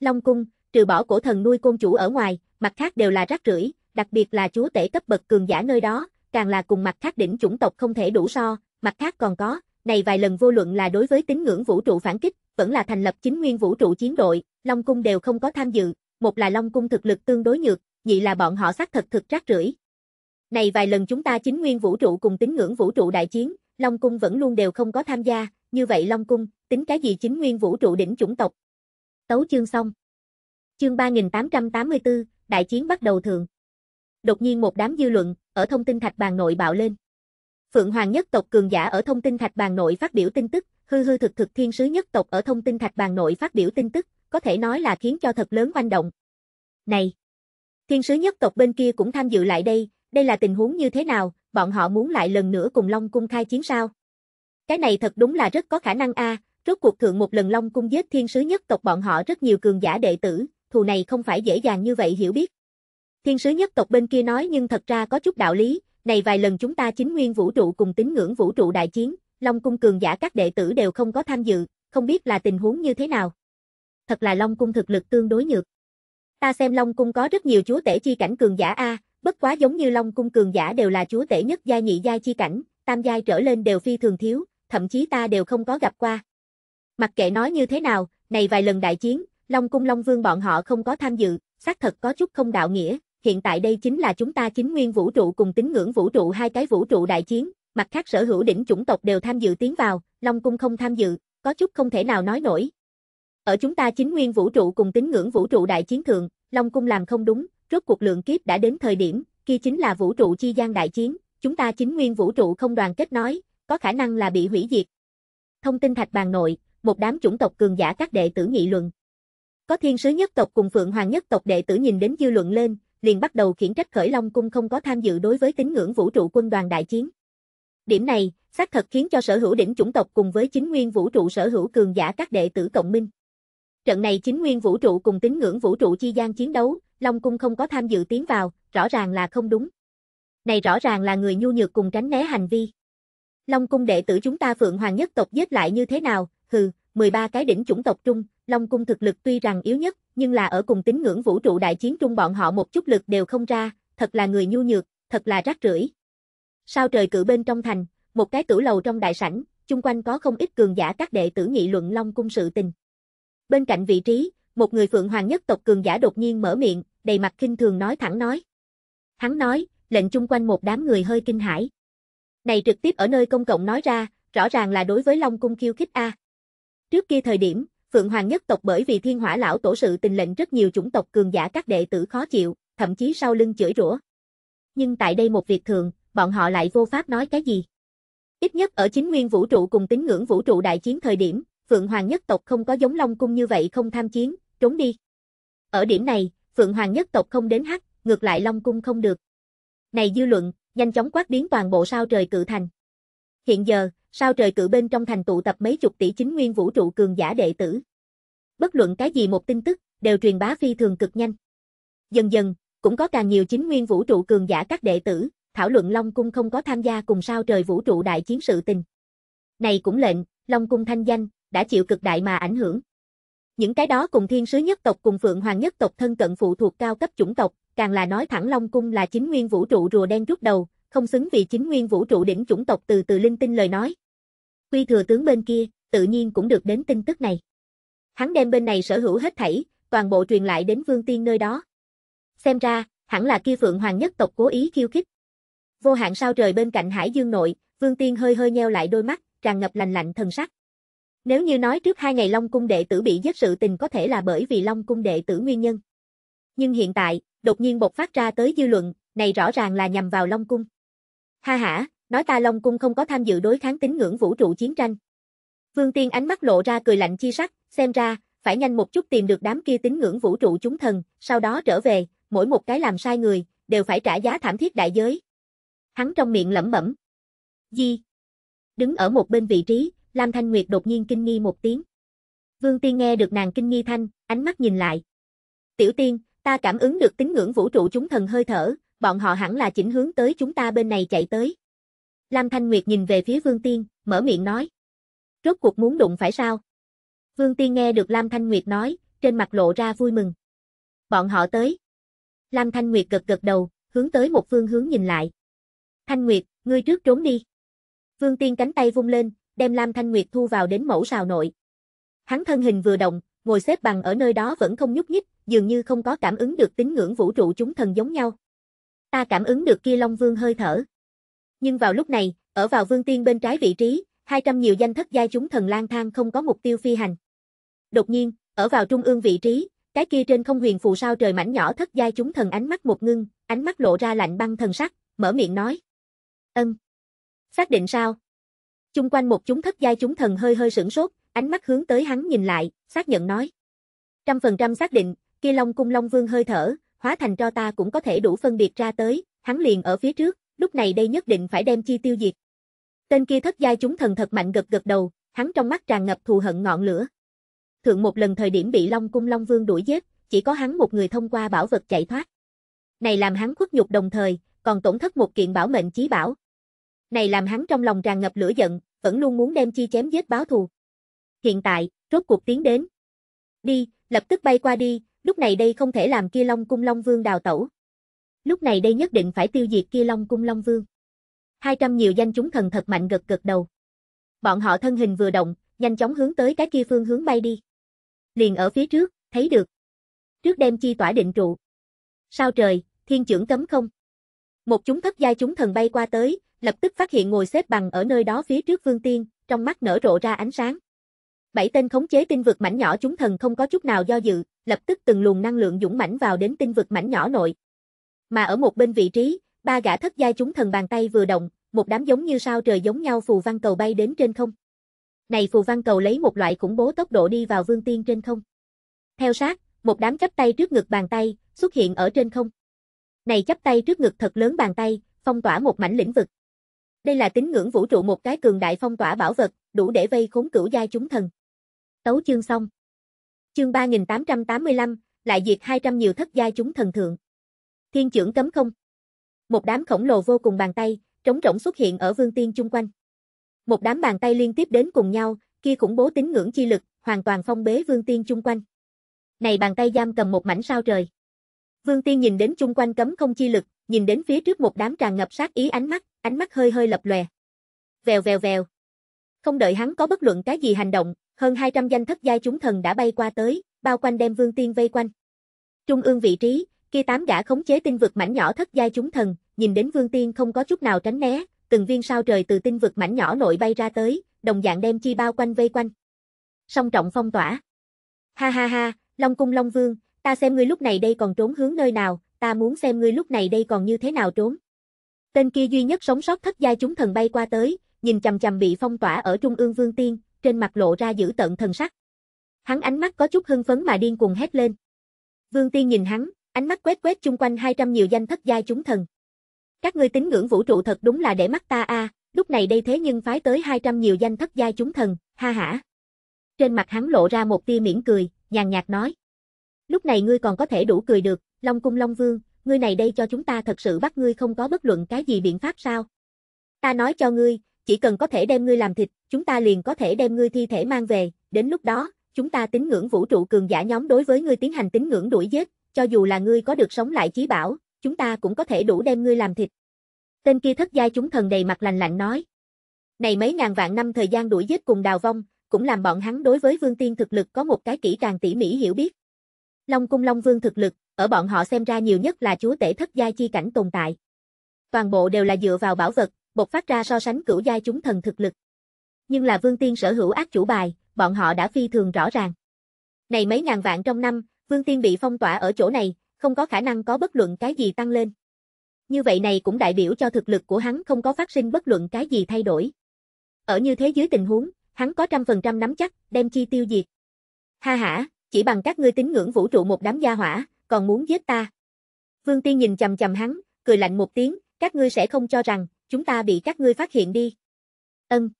Long cung, trừ bỏ cổ thần nuôi côn chủ ở ngoài, mặt khác đều là rác rưởi, đặc biệt là chúa tể cấp bậc cường giả nơi đó, càng là cùng mặt khác đỉnh chủng tộc không thể đủ so, mặt khác còn có, này vài lần vô luận là đối với tín ngưỡng vũ trụ phản kích, vẫn là thành lập chính nguyên vũ trụ chiến đội, Long cung đều không có tham dự, một là Long cung thực lực tương đối nhược, nhị là bọn họ xác thật thực rác rưởi. Này vài lần chúng ta chính nguyên vũ trụ cùng tín ngưỡng vũ trụ đại chiến, Long cung vẫn luôn đều không có tham gia, như vậy Long cung, tính cái gì chính nguyên vũ trụ đỉnh chủng tộc, Tấu chương xong. Chương 3884, đại chiến bắt đầu thường. Đột nhiên một đám dư luận ở thông tin thạch bàn nội bạo lên. Phượng Hoàng nhất tộc cường giả ở thông tin thạch bàn nội phát biểu tin tức, hư hư thực thực thiên sứ nhất tộc ở thông tin thạch bàn nội phát biểu tin tức, có thể nói là khiến cho thật lớn oanh động. Này, thiên sứ nhất tộc bên kia cũng tham dự lại đây, đây là tình huống như thế nào, bọn họ muốn lại lần nữa cùng Long cung khai chiến sao? Cái này thật đúng là rất có khả năng a, à, Rốt cuộc thượng một lần Long cung giết thiên sứ nhất tộc bọn họ rất nhiều cường giả đệ tử, thù này không phải dễ dàng như vậy hiểu biết. Thiên sứ nhất tộc bên kia nói nhưng thật ra có chút đạo lý, này vài lần chúng ta chính nguyên vũ trụ cùng tín ngưỡng vũ trụ đại chiến, Long cung cường giả các đệ tử đều không có tham dự, không biết là tình huống như thế nào. Thật là Long cung thực lực tương đối nhược. Ta xem Long cung có rất nhiều chúa tể chi cảnh cường giả a, bất quá giống như Long cung cường giả đều là chúa tể nhất giai nhị giai chi cảnh, tam giai trở lên đều phi thường thiếu, thậm chí ta đều không có gặp qua. Mặc kệ nói như thế nào, này vài lần đại chiến, Long Cung Long Vương bọn họ không có tham dự, xác thật có chút không đạo nghĩa, hiện tại đây chính là chúng ta chính nguyên vũ trụ cùng tín ngưỡng vũ trụ hai cái vũ trụ đại chiến, mặt khác sở hữu đỉnh chủng tộc đều tham dự tiến vào, Long Cung không tham dự, có chút không thể nào nói nổi. Ở chúng ta chính nguyên vũ trụ cùng tín ngưỡng vũ trụ đại chiến thượng, Long Cung làm không đúng, rốt cuộc lượng kiếp đã đến thời điểm, kia chính là vũ trụ chi gian đại chiến, chúng ta chính nguyên vũ trụ không đoàn kết nói, có khả năng là bị hủy diệt. Thông tin thạch bàn nội, một đám chủng tộc cường giả các đệ tử nghị luận. Có thiên sứ nhất tộc cùng phượng hoàng nhất tộc đệ tử nhìn đến dư luận lên, liền bắt đầu khiển trách khởi long cung không có tham dự đối với tín ngưỡng vũ trụ quân đoàn đại chiến. Điểm này, xác thật khiến cho sở hữu đỉnh chủng tộc cùng với chính nguyên vũ trụ sở hữu cường giả các đệ tử cộng minh. Trận này chính nguyên vũ trụ cùng tín ngưỡng vũ trụ chi gian chiến đấu, Long Cung không có tham dự tiến vào, rõ ràng là không đúng. Này rõ ràng là người nhu nhược cùng tránh né hành vi. Long Cung đệ tử chúng ta Phượng Hoàng nhất tộc giết lại như thế nào, hừ, 13 cái đỉnh chủng tộc trung, Long cung thực lực tuy rằng yếu nhất, nhưng là ở cùng tính ngưỡng vũ trụ đại chiến trung bọn họ một chút lực đều không ra, thật là người nhu nhược, thật là rác rưởi. Sao trời cự bên trong thành, một cái tử lầu trong đại sảnh, chung quanh có không ít cường giả các đệ tử nghị luận Long cung sự tình. Bên cạnh vị trí, một người phượng hoàng nhất tộc cường giả đột nhiên mở miệng, đầy mặt kinh thường nói thẳng nói. Hắn nói, lệnh chung quanh một đám người hơi kinh hãi. Này trực tiếp ở nơi công cộng nói ra, rõ ràng là đối với Long cung khiêu khích a. Trước kia thời điểm, Phượng Hoàng nhất tộc bởi vì thiên hỏa lão tổ sự tình lệnh rất nhiều chủng tộc cường giả các đệ tử khó chịu, thậm chí sau lưng chửi rủa. Nhưng tại đây một việc thường, bọn họ lại vô pháp nói cái gì. Ít nhất ở chính nguyên vũ trụ cùng tín ngưỡng vũ trụ đại chiến thời điểm, Phượng Hoàng nhất tộc không có giống Long Cung như vậy không tham chiến, trốn đi. Ở điểm này, Phượng Hoàng nhất tộc không đến hắc, ngược lại Long Cung không được. Này dư luận, nhanh chóng quát biến toàn bộ sao trời cự thành. Hiện giờ, sao trời cử bên trong thành tụ tập mấy chục tỷ chính nguyên vũ trụ cường giả đệ tử. Bất luận cái gì một tin tức, đều truyền bá phi thường cực nhanh. Dần dần, cũng có càng nhiều chính nguyên vũ trụ cường giả các đệ tử, thảo luận Long Cung không có tham gia cùng sao trời vũ trụ đại chiến sự tình. Này cũng lệnh, Long Cung thanh danh, đã chịu cực đại mà ảnh hưởng. Những cái đó cùng thiên sứ nhất tộc cùng phượng hoàng nhất tộc thân cận phụ thuộc cao cấp chủng tộc, càng là nói thẳng Long Cung là chính nguyên vũ trụ rùa đen rút đầu, không xứng vì chính nguyên vũ trụ đỉnh chủng tộc từ từ linh tinh lời nói, Quy thừa tướng bên kia, tự nhiên cũng được đến tin tức này. Hắn đem bên này sở hữu hết thảy, toàn bộ truyền lại đến Vương Tiên nơi đó. Xem ra, hẳn là kia Phượng Hoàng nhất tộc cố ý khiêu khích. Vô hạn sao trời bên cạnh Hải Dương nội, Vương Tiên hơi hơi nheo lại đôi mắt, tràn ngập lành lạnh thần sắc. Nếu như nói trước hai ngày Long cung đệ tử bị giết sự tình có thể là bởi vì Long cung đệ tử nguyên nhân. Nhưng hiện tại, đột nhiên bộc phát ra tới dư luận, này rõ ràng là nhằm vào Long cung. Ha ha, nói ta Long Cung không có tham dự đối kháng tín ngưỡng vũ trụ chiến tranh. Vương Tiên ánh mắt lộ ra cười lạnh chi sắc, xem ra, phải nhanh một chút tìm được đám kia tín ngưỡng vũ trụ chúng thần, sau đó trở về, mỗi một cái làm sai người, đều phải trả giá thảm thiết đại giới. Hắn trong miệng lẩm bẩm. Gì? Đứng ở một bên vị trí, Lam Thanh Nguyệt đột nhiên kinh nghi một tiếng. Vương Tiên nghe được nàng kinh nghi thanh, ánh mắt nhìn lại. Tiểu Tiên, ta cảm ứng được tín ngưỡng vũ trụ chúng thần hơi thở, bọn họ hẳn là chỉnh hướng tới chúng ta bên này chạy tới. Lam Thanh Nguyệt nhìn về phía Vương Tiên, mở miệng nói. Rốt cuộc muốn đụng phải sao? Vương Tiên nghe được Lam Thanh Nguyệt nói, trên mặt lộ ra vui mừng. Bọn họ tới. Lam Thanh Nguyệt gật gật đầu, hướng tới một phương hướng nhìn lại. Thanh Nguyệt, ngươi trước trốn đi. Vương Tiên cánh tay vung lên, đem Lam Thanh Nguyệt thu vào đến mẫu sào nội. Hắn thân hình vừa động, ngồi xếp bằng ở nơi đó vẫn không nhúc nhích, dường như không có cảm ứng được tín ngưỡng vũ trụ chúng thần giống nhau. Ta cảm ứng được kia Long Vương hơi thở. Nhưng vào lúc này, ở vào vương tiên bên trái vị trí, 200 nhiều danh thất giai chúng thần lang thang không có mục tiêu phi hành. Đột nhiên, ở vào trung ương vị trí, cái kia trên không huyền phù sao trời mảnh nhỏ thất giai chúng thần ánh mắt một ngưng, ánh mắt lộ ra lạnh băng thần sắc, mở miệng nói. Ân. Xác định sao? Chung quanh một chúng thất giai chúng thần hơi hơi sửng sốt, ánh mắt hướng tới hắn nhìn lại, xác nhận nói. Trăm phần trăm xác định, kia Long cung Long Vương hơi thở, hóa thành cho ta cũng có thể đủ phân biệt ra tới, hắn liền ở phía trước, lúc này đây nhất định phải đem chi tiêu diệt. Tên kia thất giai chúng thần thật mạnh gật gật đầu, hắn trong mắt tràn ngập thù hận ngọn lửa. Thượng một lần thời điểm bị Long cung Long Vương đuổi giết, chỉ có hắn một người thông qua bảo vật chạy thoát. Này làm hắn khuất nhục đồng thời, còn tổn thất một kiện bảo mệnh chí bảo. Này làm hắn trong lòng tràn ngập lửa giận, vẫn luôn muốn đem chi chém giết báo thù. Hiện tại, rốt cuộc tiến đến. Đi, lập tức bay qua đi, lúc này đây không thể làm kia Long cung Long Vương đào tẩu. Lúc này đây nhất định phải tiêu diệt kia Long cung Long Vương. hai trăm nhiều danh chúng thần thật mạnh gật gật đầu. Bọn họ thân hình vừa động, nhanh chóng hướng tới cái kia phương hướng bay đi. Liền ở phía trước, thấy được. Trước đem chi tỏa định trụ. Sao trời, thiên trưởng cấm không? Một chúng thất giai chúng thần bay qua tới, lập tức phát hiện ngồi xếp bằng ở nơi đó phía trước Vương Tiên, trong mắt nở rộ ra ánh sáng. Bảy tên khống chế tinh vực mảnh nhỏ chúng thần không có chút nào do dự, lập tức từng luồng năng lượng dũng mãnh vào đến tinh vực mảnh nhỏ nội, mà ở một bên vị trí, ba gã thất giai chúng thần bàn tay vừa động, một đám giống như sao trời giống nhau phù văn cầu bay đến trên không. Này phù văn cầu lấy một loại khủng bố tốc độ đi vào vương tiên trên không. Theo sát, một đám chắp tay trước ngực bàn tay, xuất hiện ở trên không. Này chắp tay trước ngực thật lớn bàn tay, phong tỏa một mảnh lĩnh vực. Đây là tín ngưỡng vũ trụ một cái cường đại phong tỏa bảo vật, đủ để vây khốn cửu giai chúng thần. Tấu chương xong. Chương 3885, lại diệt 200 nhiều thất giai chúng thần thượng. Thiên trưởng cấm không. Một đám khổng lồ vô cùng bàn tay, trống rỗng xuất hiện ở vương tiên chung quanh. Một đám bàn tay liên tiếp đến cùng nhau, kia khủng bố tính ngưỡng chi lực, hoàn toàn phong bế vương tiên chung quanh. Này bàn tay giam cầm một mảnh sao trời. Vương tiên nhìn đến chung quanh cấm không chi lực, nhìn đến phía trước một đám tràn ngập sát ý ánh mắt, ánh mắt hơi hơi lập lòe. Vèo vèo vèo. Không đợi hắn có bất luận cái gì hành động, hơn 200 danh thất giai chúng thần đã bay qua tới, bao quanh đem Vương Tiên vây quanh. Trung ương vị trí, khi tám gã khống chế tinh vực mảnh nhỏ thất giai chúng thần, nhìn đến Vương Tiên không có chút nào tránh né, từng viên sao trời từ tinh vực mảnh nhỏ nội bay ra tới, đồng dạng đem chi bao quanh vây quanh. Song trọng phong tỏa. Ha ha ha, Long cung Long Vương, ta xem ngươi lúc này đây còn trốn hướng nơi nào, ta muốn xem ngươi lúc này đây còn như thế nào trốn. Tên kia duy nhất sống sót thất giai chúng thần bay qua tới, nhìn chằm chằm bị phong tỏa ở trung ương Vương Tiên, trên mặt lộ ra giữ tận thần sắc. Hắn ánh mắt có chút hưng phấn mà điên cuồng hét lên. Vương Tiên nhìn hắn, Ánh mắt quét quét chung quanh 200 nhiều danh thất giai chúng thần. Các ngươi tín ngưỡng vũ trụ thật đúng là để mắt ta a, à, lúc này đây thế nhưng phái tới 200 nhiều danh thất giai chúng thần, ha hả. Trên mặt hắn lộ ra một tia mỉm cười, nhàn nhạt nói. Lúc này ngươi còn có thể đủ cười được, Long cung Long Vương, ngươi này đây cho chúng ta thật sự bắt ngươi không có bất luận cái gì biện pháp sao? Ta nói cho ngươi, chỉ cần có thể đem ngươi làm thịt, chúng ta liền có thể đem ngươi thi thể mang về, đến lúc đó, chúng ta tín ngưỡng vũ trụ cường giả nhóm đối với ngươi tiến hành tín ngưỡng đuổi giết, cho dù là ngươi có được sống lại chí bảo, chúng ta cũng có thể đủ đem ngươi làm thịt. Tên kia thất giai chúng thần đầy mặt lạnh lạnh nói. Này mấy ngàn vạn năm thời gian đuổi giết cùng đào vong, cũng làm bọn hắn đối với vương tiên thực lực có một cái kỹ càng tỉ mỉ hiểu biết. Long cung Long vương thực lực, ở bọn họ xem ra nhiều nhất là chúa tể thất giai chi cảnh tồn tại. Toàn bộ đều là dựa vào bảo vật, bộc phát ra so sánh cửu giai chúng thần thực lực. Nhưng là vương tiên sở hữu ác chủ bài, bọn họ đã phi thường rõ ràng. Này mấy ngàn vạn trong năm, Vương Tiên bị phong tỏa ở chỗ này, không có khả năng có bất luận cái gì tăng lên. Như vậy này cũng đại biểu cho thực lực của hắn không có phát sinh bất luận cái gì thay đổi. Ở như thế dưới tình huống, hắn có trăm phần trăm nắm chắc, đem chi tiêu diệt. Ha ha, chỉ bằng các ngươi tín ngưỡng vũ trụ một đám gia hỏa, còn muốn giết ta. Vương Tiên nhìn chầm chầm hắn, cười lạnh một tiếng, các ngươi sẽ không cho rằng, chúng ta bị các ngươi phát hiện đi. Ân.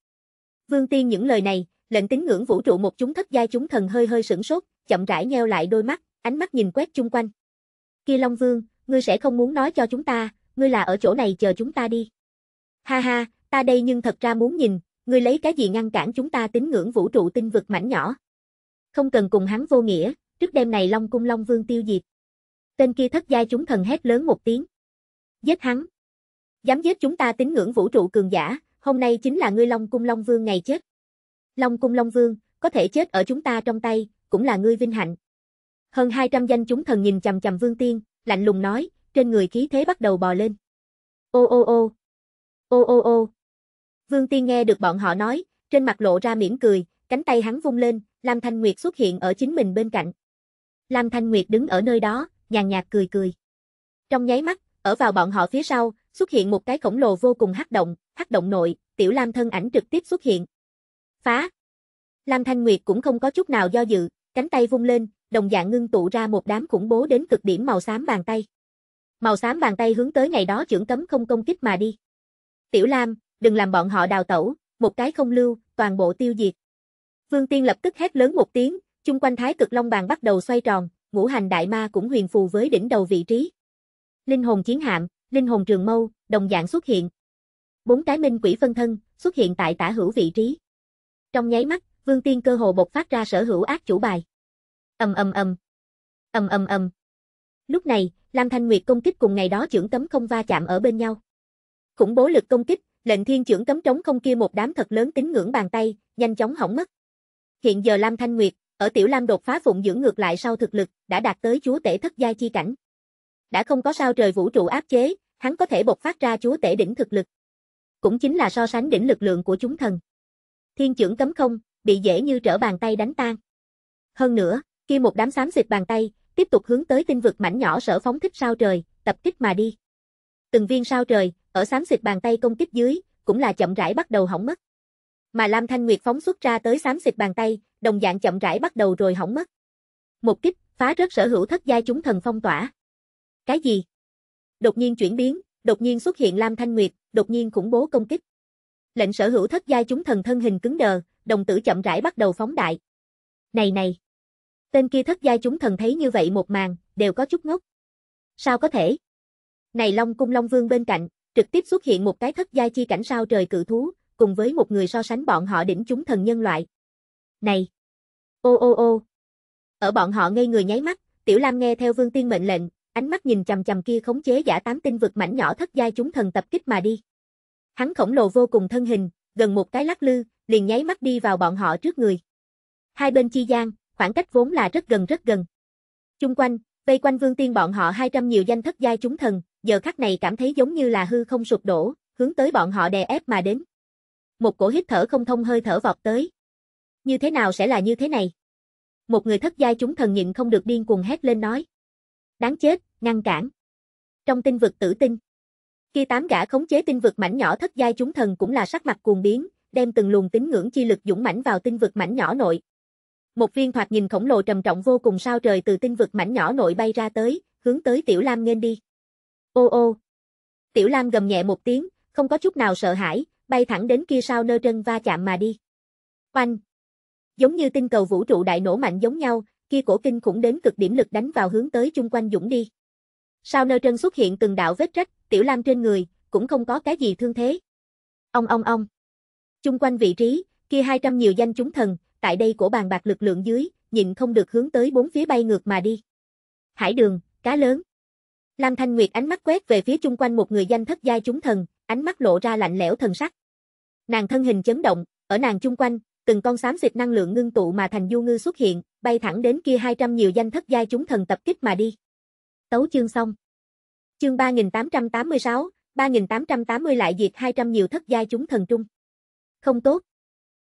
Vương Tiên những lời này, lệnh tín ngưỡng vũ trụ một chúng thất giai chúng thần hơi hơi sửng sốt, chậm rãi nheo lại đôi mắt, ánh mắt nhìn quét chung quanh. Kia Long Vương, ngươi sẽ không muốn nói cho chúng ta, ngươi là ở chỗ này chờ chúng ta đi. Ha ha, ta đây nhưng thật ra muốn nhìn, ngươi lấy cái gì ngăn cản chúng ta tín ngưỡng vũ trụ tinh vực mảnh nhỏ. Không cần cùng hắn vô nghĩa, trước đêm này Long Cung Long Vương tiêu diệt. Tên kia thất giai chúng thần hét lớn một tiếng. Giết hắn. Dám giết chúng ta tín ngưỡng vũ trụ cường giả, hôm nay chính là ngươi Long Cung Long Vương ngày chết. Long Cung Long Vương, có thể chết ở chúng ta trong tay, cũng là ngươi vinh hạnh. Hơn 200 danh chúng thần nhìn chằm chằm Vương Tiên, lạnh lùng nói, trên người khí thế bắt đầu bò lên. Ô ô ô. Ô ô ô. Vương Tiên nghe được bọn họ nói, trên mặt lộ ra mỉm cười, cánh tay hắn vung lên, Lam Thanh Nguyệt xuất hiện ở chính mình bên cạnh. Lam Thanh Nguyệt đứng ở nơi đó, nhàn nhạt cười cười. Trong nháy mắt, ở vào bọn họ phía sau, xuất hiện một cái khổng lồ vô cùng hắc động, hắc động nội, tiểu Lam thân ảnh trực tiếp xuất hiện. Phá! Lam Thanh Nguyệt cũng không có chút nào do dự, cánh tay vung lên, đồng dạng ngưng tụ ra một đám khủng bố đến cực điểm màu xám bàn tay. Màu xám bàn tay hướng tới ngày đó trưởng cấm không công kích mà đi. Tiểu Lam, đừng làm bọn họ đào tẩu, một cái không lưu, toàn bộ tiêu diệt. Vương Tiên lập tức hét lớn một tiếng, chung quanh thái cực long bàn bắt đầu xoay tròn, ngũ hành đại ma cũng huyền phù với đỉnh đầu vị trí. Linh hồn chiến hạm, linh hồn trường mâu, đồng dạng xuất hiện. Bốn cái minh quỷ phân thân xuất hiện tại tả hữu vị trí. Trong nháy mắt, Vương Tiên cơ hồ bộc phát ra sở hữu ác chủ bài. Ầm ầm ầm. Ầm ầm ầm. Lúc này, Lam Thanh Nguyệt công kích cùng ngày đó trưởng cấm không va chạm ở bên nhau. Khủng bố lực công kích, lệnh thiên trưởng cấm trống không kia một đám thật lớn tính ngưỡng bàn tay, nhanh chóng hỏng mất. Hiện giờ Lam Thanh Nguyệt, ở Tiểu Lam đột phá phụng dưỡng ngược lại sau thực lực, đã đạt tới chúa tể thất giai chi cảnh. Đã không có sao trời vũ trụ áp chế, hắn có thể bộc phát ra chúa tể đỉnh thực lực. Cũng chính là so sánh đỉnh lực lượng của chúng thần. Thiên trưởng cấm không, bị dễ như trở bàn tay đánh tan. Hơn nữa, khi một đám xám xịt bàn tay, tiếp tục hướng tới tinh vực mảnh nhỏ sở phóng thích sao trời, tập kích mà đi. Từng viên sao trời, ở xám xịt bàn tay công kích dưới, cũng là chậm rãi bắt đầu hỏng mất. Mà Lam Thanh Nguyệt phóng xuất ra tới xám xịt bàn tay, đồng dạng chậm rãi bắt đầu rồi hỏng mất. Một kích, phá rớt sở hữu thất giai chúng thần phong tỏa. Cái gì? Đột nhiên chuyển biến, đột nhiên xuất hiện Lam Thanh Nguyệt, đột nhiên khủng bố công kích. Lệnh sở hữu thất giai chúng thần thân hình cứng đờ, đồng tử chậm rãi bắt đầu phóng đại. Này này! Tên kia thất giai chúng thần thấy như vậy một màn, đều có chút ngốc. Sao có thể? Này Long Cung Long Vương bên cạnh, trực tiếp xuất hiện một cái thất giai chi cảnh sao trời cự thú, cùng với một người so sánh bọn họ đỉnh chúng thần nhân loại. Này! Ô ô ô! Ở bọn họ ngây người nháy mắt, Tiểu Lam nghe theo Vương Tiên mệnh lệnh, ánh mắt nhìn chằm chằm kia khống chế giả tám tinh vực mảnh nhỏ thất giai chúng thần tập kích mà đi. Hắn khổng lồ vô cùng thân hình, gần một cái lắc lư, liền nháy mắt đi vào bọn họ trước người. Hai bên chi gian, khoảng cách vốn là rất gần rất gần. Chung quanh, vây quanh vương tiên bọn họ 200 nhiều danh thất giai chúng thần, giờ khắc này cảm thấy giống như là hư không sụp đổ, hướng tới bọn họ đè ép mà đến. Một cổ hít thở không thông hơi thở vọt tới. Như thế nào sẽ là như thế này? Một người thất giai chúng thần nhịn không được điên cuồng hét lên nói. Đáng chết, ngăn cản. Trong tinh vực tử tinh. Kia tám gã khống chế tinh vực mảnh nhỏ thất giai chúng thần cũng là sắc mặt cuồng biến, đem từng luồng tín ngưỡng chi lực dũng mãnh vào tinh vực mảnh nhỏ nội. Một viên thoạt nhìn khổng lồ trầm trọng vô cùng sao trời từ tinh vực mảnh nhỏ nội bay ra tới, hướng tới Tiểu Lam nghênh đi. Ô ô. Tiểu Lam gầm nhẹ một tiếng, không có chút nào sợ hãi, bay thẳng đến kia sao nơ trân va chạm mà đi. Oanh. Giống như tinh cầu vũ trụ đại nổ mạnh giống nhau, kia cổ kinh khủng đến cực điểm lực đánh vào hướng tới chung quanh dũng đi. Sao nơ trân xuất hiện từng đạo vết rách, Tiểu Lam trên người, cũng không có cái gì thương thế. Ông ông ông. Chung quanh vị trí, kia 200 nhiều danh chúng thần, tại đây của bàn bạc lực lượng dưới, nhịn không được hướng tới bốn phía bay ngược mà đi. Hải đường, cá lớn. Lam Thanh Nguyệt ánh mắt quét về phía chung quanh một người danh thất giai chúng thần, ánh mắt lộ ra lạnh lẽo thần sắc. Nàng thân hình chấn động, ở nàng chung quanh, từng con xám xịt năng lượng ngưng tụ mà thành du ngư xuất hiện, bay thẳng đến kia 200 nhiều danh thất giai chúng thần tập kích mà đi. Tấu chương xong. Chương 3886, 3880 lại diệt 200 nhiều thất giai chúng thần trung. Không tốt.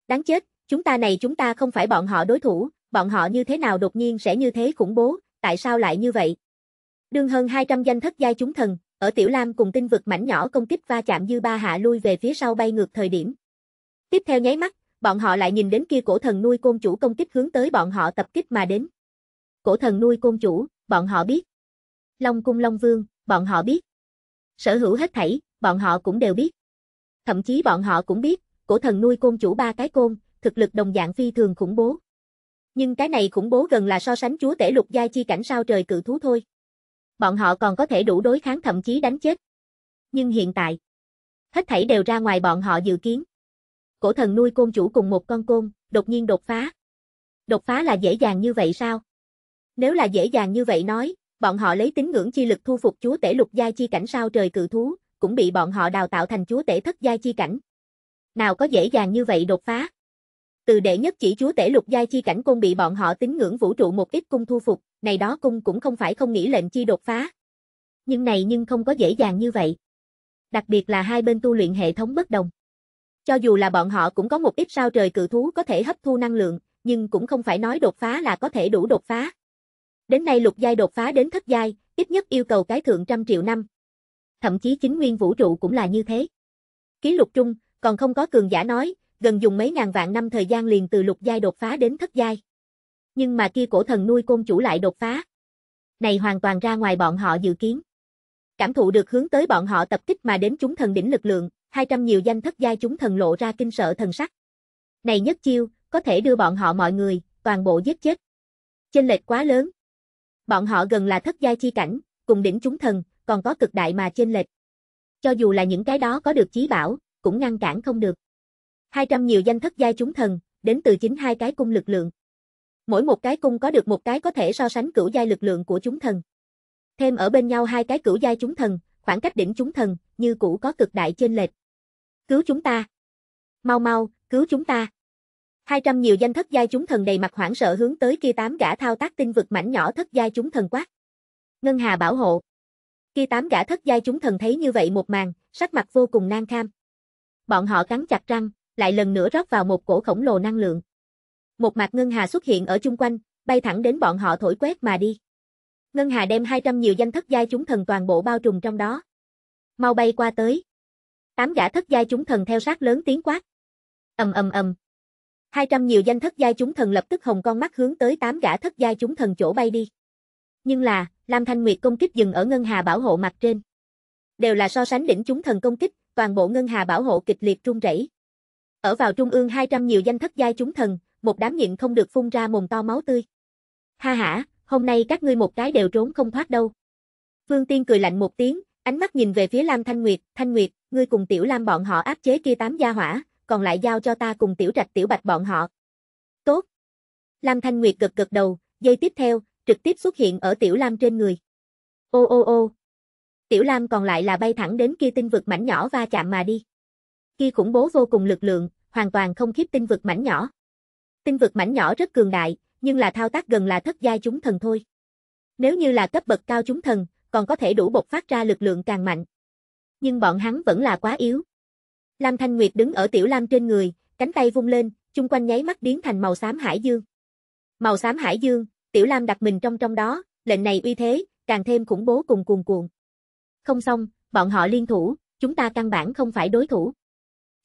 Đáng chết, chúng ta này chúng ta không phải bọn họ đối thủ, bọn họ như thế nào đột nhiên sẽ như thế khủng bố, tại sao lại như vậy? Đương hơn 200 danh thất giai chúng thần, ở Tiểu Lam cùng tinh vực mảnh nhỏ công kích va chạm dư ba hạ lui về phía sau bay ngược thời điểm. Tiếp theo nháy mắt, bọn họ lại nhìn đến kia cổ thần nuôi côn chủ công kích hướng tới bọn họ tập kích mà đến. Cổ thần nuôi côn chủ, bọn họ biết. Long cung Long Vương, bọn họ biết. Sở hữu hết thảy, bọn họ cũng đều biết. Thậm chí bọn họ cũng biết, cổ thần nuôi côn chủ ba cái côn, thực lực đồng dạng phi thường khủng bố. Nhưng cái này khủng bố gần là so sánh chúa tể lục giai chi cảnh sao trời cự thú thôi. Bọn họ còn có thể đủ đối kháng thậm chí đánh chết. Nhưng hiện tại, hết thảy đều ra ngoài bọn họ dự kiến. Cổ thần nuôi côn chủ cùng một con côn, đột nhiên đột phá. Đột phá là dễ dàng như vậy sao? Nếu là dễ dàng như vậy nói, bọn họ lấy tín ngưỡng chi lực thu phục chúa tể lục giai chi cảnh sao trời cự thú, cũng bị bọn họ đào tạo thành chúa tể thất giai chi cảnh. Nào có dễ dàng như vậy đột phá. Từ đệ nhất chỉ chúa tể lục giai chi cảnh cung bị bọn họ tín ngưỡng vũ trụ một ít cung thu phục, này đó cung cũng không phải không nghĩ lệnh chi đột phá. Nhưng này nhưng không có dễ dàng như vậy. Đặc biệt là hai bên tu luyện hệ thống bất đồng. Cho dù là bọn họ cũng có một ít sao trời cự thú có thể hấp thu năng lượng, nhưng cũng không phải nói đột phá là có thể đủ đột phá. Đến nay lục giai đột phá đến thất giai, ít nhất yêu cầu cái thượng trăm triệu năm. Thậm chí chính nguyên vũ trụ cũng là như thế. Ký lục trung, còn không có cường giả nói, gần dùng mấy ngàn vạn năm thời gian liền từ lục giai đột phá đến thất giai. Nhưng mà kia cổ thần nuôi côn chủ lại đột phá. Này hoàn toàn ra ngoài bọn họ dự kiến. Cảm thụ được hướng tới bọn họ tập kích mà đến chúng thần đỉnh lực lượng, 200 nhiều danh thất giai chúng thần lộ ra kinh sợ thần sắc. Này nhất chiêu, có thể đưa bọn họ mọi người, toàn bộ giết chết. Chênh lệch quá lớn, Bọn họ gần là thất giai chi cảnh, cùng đỉnh chúng thần, còn có cực đại mà chênh lệch. Cho dù là những cái đó có được chí bảo, cũng ngăn cản không được. 200 nhiều danh thất giai chúng thần, đến từ chính hai cái cung lực lượng. Mỗi một cái cung có được một cái có thể so sánh cửu giai lực lượng của chúng thần. Thêm ở bên nhau hai cái cửu giai chúng thần, khoảng cách đỉnh chúng thần, như cũ có cực đại chênh lệch. Cứu chúng ta. Mau mau, cứu chúng ta hai trăm nhiều danh thất giai chúng thần đầy mặt hoảng sợ hướng tới kia tám gã thao tác tinh vực mảnh nhỏ thất giai chúng thần quát. Ngân Hà bảo hộ. Kia tám gã thất giai chúng thần thấy như vậy một màn, sắc mặt vô cùng nan kham. Bọn họ cắn chặt răng, lại lần nữa rót vào một cổ khổng lồ năng lượng. Một mặt Ngân Hà xuất hiện ở chung quanh, bay thẳng đến bọn họ thổi quét mà đi. Ngân Hà đem 200 nhiều danh thất giai chúng thần toàn bộ bao trùm trong đó. Mau bay qua tới. Tám gã thất giai chúng thần theo sát lớn tiếng quát. Ầm ầm ầm, 200 nhiều danh thất giai chúng thần lập tức hồng con mắt hướng tới tám gã thất giai chúng thần chỗ bay đi. Nhưng là, Lam Thanh Nguyệt công kích dừng ở ngân hà bảo hộ mặt trên. Đều là so sánh đỉnh chúng thần công kích, toàn bộ ngân hà bảo hộ kịch liệt rung rẩy. Ở vào trung ương 200 nhiều danh thất giai chúng thần, một đám nhịn không được phun ra mồm to máu tươi. Ha ha, hôm nay các ngươi một cái đều trốn không thoát đâu. Phương Tiên cười lạnh một tiếng, ánh mắt nhìn về phía Lam Thanh Nguyệt, Thanh Nguyệt, ngươi cùng tiểu Lam bọn họ áp chế kia tám gia hỏa, còn lại giao cho ta cùng tiểu trạch tiểu bạch bọn họ. Tốt. Lam Thanh Nguyệt cực cực đầu, dây tiếp theo, trực tiếp xuất hiện ở tiểu Lam trên người. Ô ô ô. Tiểu Lam còn lại là bay thẳng đến kia tinh vực mảnh nhỏ va chạm mà đi. Kia khủng bố vô cùng lực lượng, hoàn toàn không khiếp tinh vực mảnh nhỏ. Tinh vực mảnh nhỏ rất cường đại, nhưng là thao tác gần là thất giai chúng thần thôi. Nếu như là cấp bậc cao chúng thần, còn có thể đủ bộc phát ra lực lượng càng mạnh. Nhưng bọn hắn vẫn là quá yếu, Lam Thanh Nguyệt đứng ở Tiểu Lam trên người, cánh tay vung lên, chung quanh nháy mắt biến thành màu xám hải dương. Màu xám hải dương, Tiểu Lam đặt mình trong trong đó, lệnh này uy thế, càng thêm khủng bố cùng cuồn cuộn. Không xong, bọn họ liên thủ, chúng ta căn bản không phải đối thủ.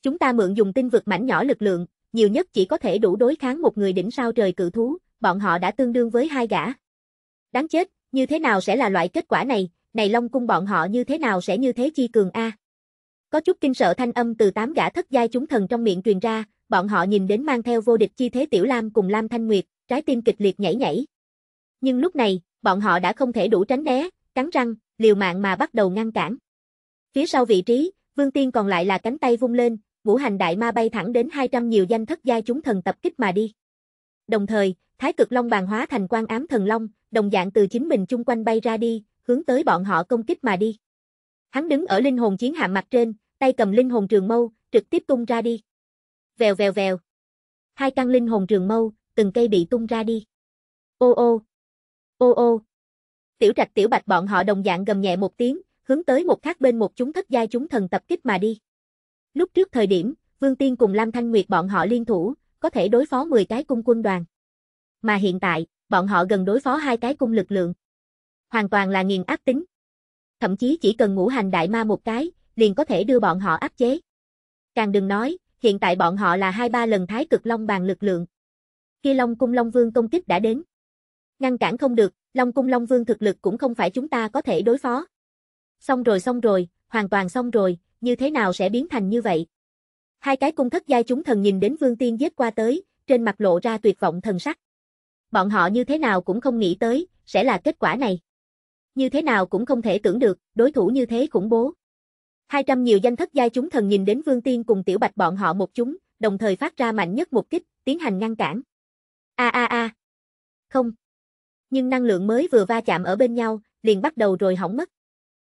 Chúng ta mượn dùng tinh vực mảnh nhỏ lực lượng, nhiều nhất chỉ có thể đủ đối kháng một người đỉnh sao trời cự thú, bọn họ đã tương đương với hai gã. Đáng chết, như thế nào sẽ là loại kết quả này, này Long cung bọn họ như thế nào sẽ như thế chi cường a? Có chút kinh sợ thanh âm từ tám gã thất giai chúng thần trong miệng truyền ra, bọn họ nhìn đến mang theo vô địch chi thế Tiểu Lam cùng Lam Thanh Nguyệt, trái tim kịch liệt nhảy nhảy. Nhưng lúc này, bọn họ đã không thể đủ tránh né, cắn răng, liều mạng mà bắt đầu ngăn cản. Phía sau vị trí, Vương Tiên còn lại là cánh tay vung lên, ngũ hành đại ma bay thẳng đến 200 nhiều danh thất giai chúng thần tập kích mà đi. Đồng thời, Thái Cực Long bàn hóa thành quan ám thần long, đồng dạng từ chính mình chung quanh bay ra đi, hướng tới bọn họ công kích mà đi. Hắn đứng ở linh hồn chiến hạm mặt trên, tay cầm linh hồn trường mâu, trực tiếp tung ra đi. Vèo vèo vèo. Hai căn linh hồn trường mâu, từng cây bị tung ra đi. Ô ô. Ô ô. Tiểu Trạch Tiểu Bạch bọn họ đồng dạng gầm nhẹ một tiếng, hướng tới một khác bên một chúng thất giai chúng thần tập kích mà đi. Lúc trước thời điểm, Vương Tiên cùng Lam Thanh Nguyệt bọn họ liên thủ, có thể đối phó 10 cái cung quân đoàn. Mà hiện tại, bọn họ gần đối phó hai cái cung lực lượng. Hoàn toàn là nghiền áp tính thậm chí chỉ cần ngũ hành đại ma một cái, liền có thể đưa bọn họ áp chế. Càng đừng nói, hiện tại bọn họ là hai ba lần thái cực long bàn lực lượng. Khi Long cung Long Vương công kích đã đến. Ngăn cản không được, Long cung Long Vương thực lực cũng không phải chúng ta có thể đối phó. Xong rồi xong rồi, hoàn toàn xong rồi, như thế nào sẽ biến thành như vậy? Hai cái cung thất giai chúng thần nhìn đến Vương Tiên giết qua tới, trên mặt lộ ra tuyệt vọng thần sắc. Bọn họ như thế nào cũng không nghĩ tới, sẽ là kết quả này như thế nào cũng không thể tưởng được, đối thủ như thế khủng bố. 200 nhiều danh thất giai chúng thần nhìn đến Vương Tiên cùng Tiểu Bạch bọn họ một chúng, đồng thời phát ra mạnh nhất một kích, tiến hành ngăn cản. A a a. Không. Nhưng năng lượng mới vừa va chạm ở bên nhau, liền bắt đầu rồi hỏng mất.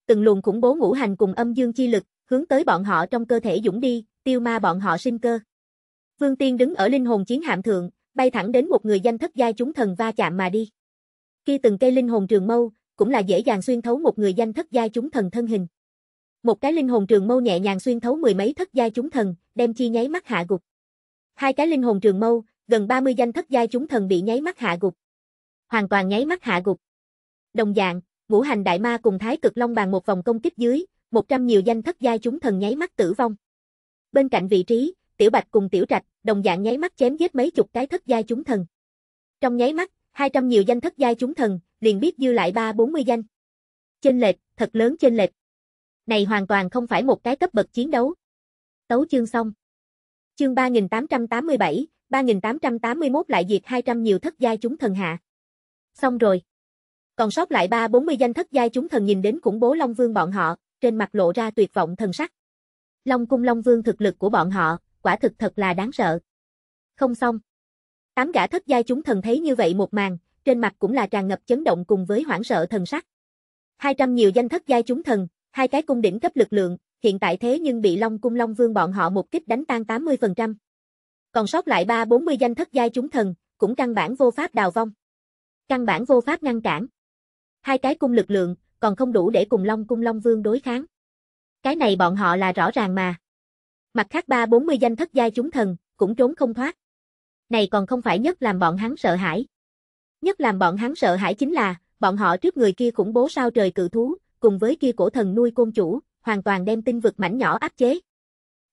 Từng luồng khủng bố ngũ hành cùng âm dương chi lực, hướng tới bọn họ trong cơ thể dũng đi, tiêu ma bọn họ sinh cơ. Vương Tiên đứng ở linh hồn chiến hạm thượng, bay thẳng đến một người danh thất giai chúng thần va chạm mà đi. Khi từng cây linh hồn trường mâu, cũng là dễ dàng xuyên thấu một người danh thất giai chúng thần thân hình. Một cái linh hồn trường mâu nhẹ nhàng xuyên thấu mười mấy thất giai chúng thần, đem chi nháy mắt hạ gục. Hai cái linh hồn trường mâu, gần 30 danh thất giai chúng thần bị nháy mắt hạ gục. Hoàn toàn nháy mắt hạ gục. Đồng dạng, ngũ hành đại ma cùng thái cực long bàn một vòng công kích dưới, 100 nhiều danh thất giai chúng thần nháy mắt tử vong. Bên cạnh vị trí, Tiểu Bạch cùng Tiểu Trạch, đồng dạng nháy mắt chém giết mấy chục cái thất giai chúng thần. Trong nháy mắt, 200 nhiều danh thất giai chúng thần, liền biết dư lại ba bốn mươi danh. Chênh lệch, thật lớn chênh lệch. Này hoàn toàn không phải một cái cấp bậc chiến đấu. Tấu chương xong. Chương 3887, 3881 lại diệt 200 nhiều thất giai chúng thần hạ. Xong rồi. Còn sót lại ba bốn mươi danh thất giai chúng thần nhìn đến khủng bố Long Vương bọn họ, trên mặt lộ ra tuyệt vọng thần sắc. Long cung Long Vương thực lực của bọn họ, quả thực thật là đáng sợ. Không xong. Tám gã thất giai chúng thần thấy như vậy một màn, trên mặt cũng là tràn ngập chấn động cùng với hoảng sợ thần sắc. 200 nhiều danh thất giai chúng thần, hai cái cung đỉnh cấp lực lượng, hiện tại thế nhưng bị Long cung Long Vương bọn họ một kích đánh tan 80%. Còn sót lại 3-40 danh thất giai chúng thần, cũng căn bản vô pháp đào vong. Căn bản vô pháp ngăn cản. Hai cái cung lực lượng, còn không đủ để cùng Long cung Long Vương đối kháng. Cái này bọn họ là rõ ràng mà. Mặt khác 3-40 danh thất giai chúng thần, cũng trốn không thoát. Này còn không phải nhất làm bọn hắn sợ hãi. Nhất làm bọn hắn sợ hãi chính là, bọn họ trước người kia khủng bố sao trời cự thú, cùng với kia cổ thần nuôi côn chủ, hoàn toàn đem tinh vực mảnh nhỏ áp chế.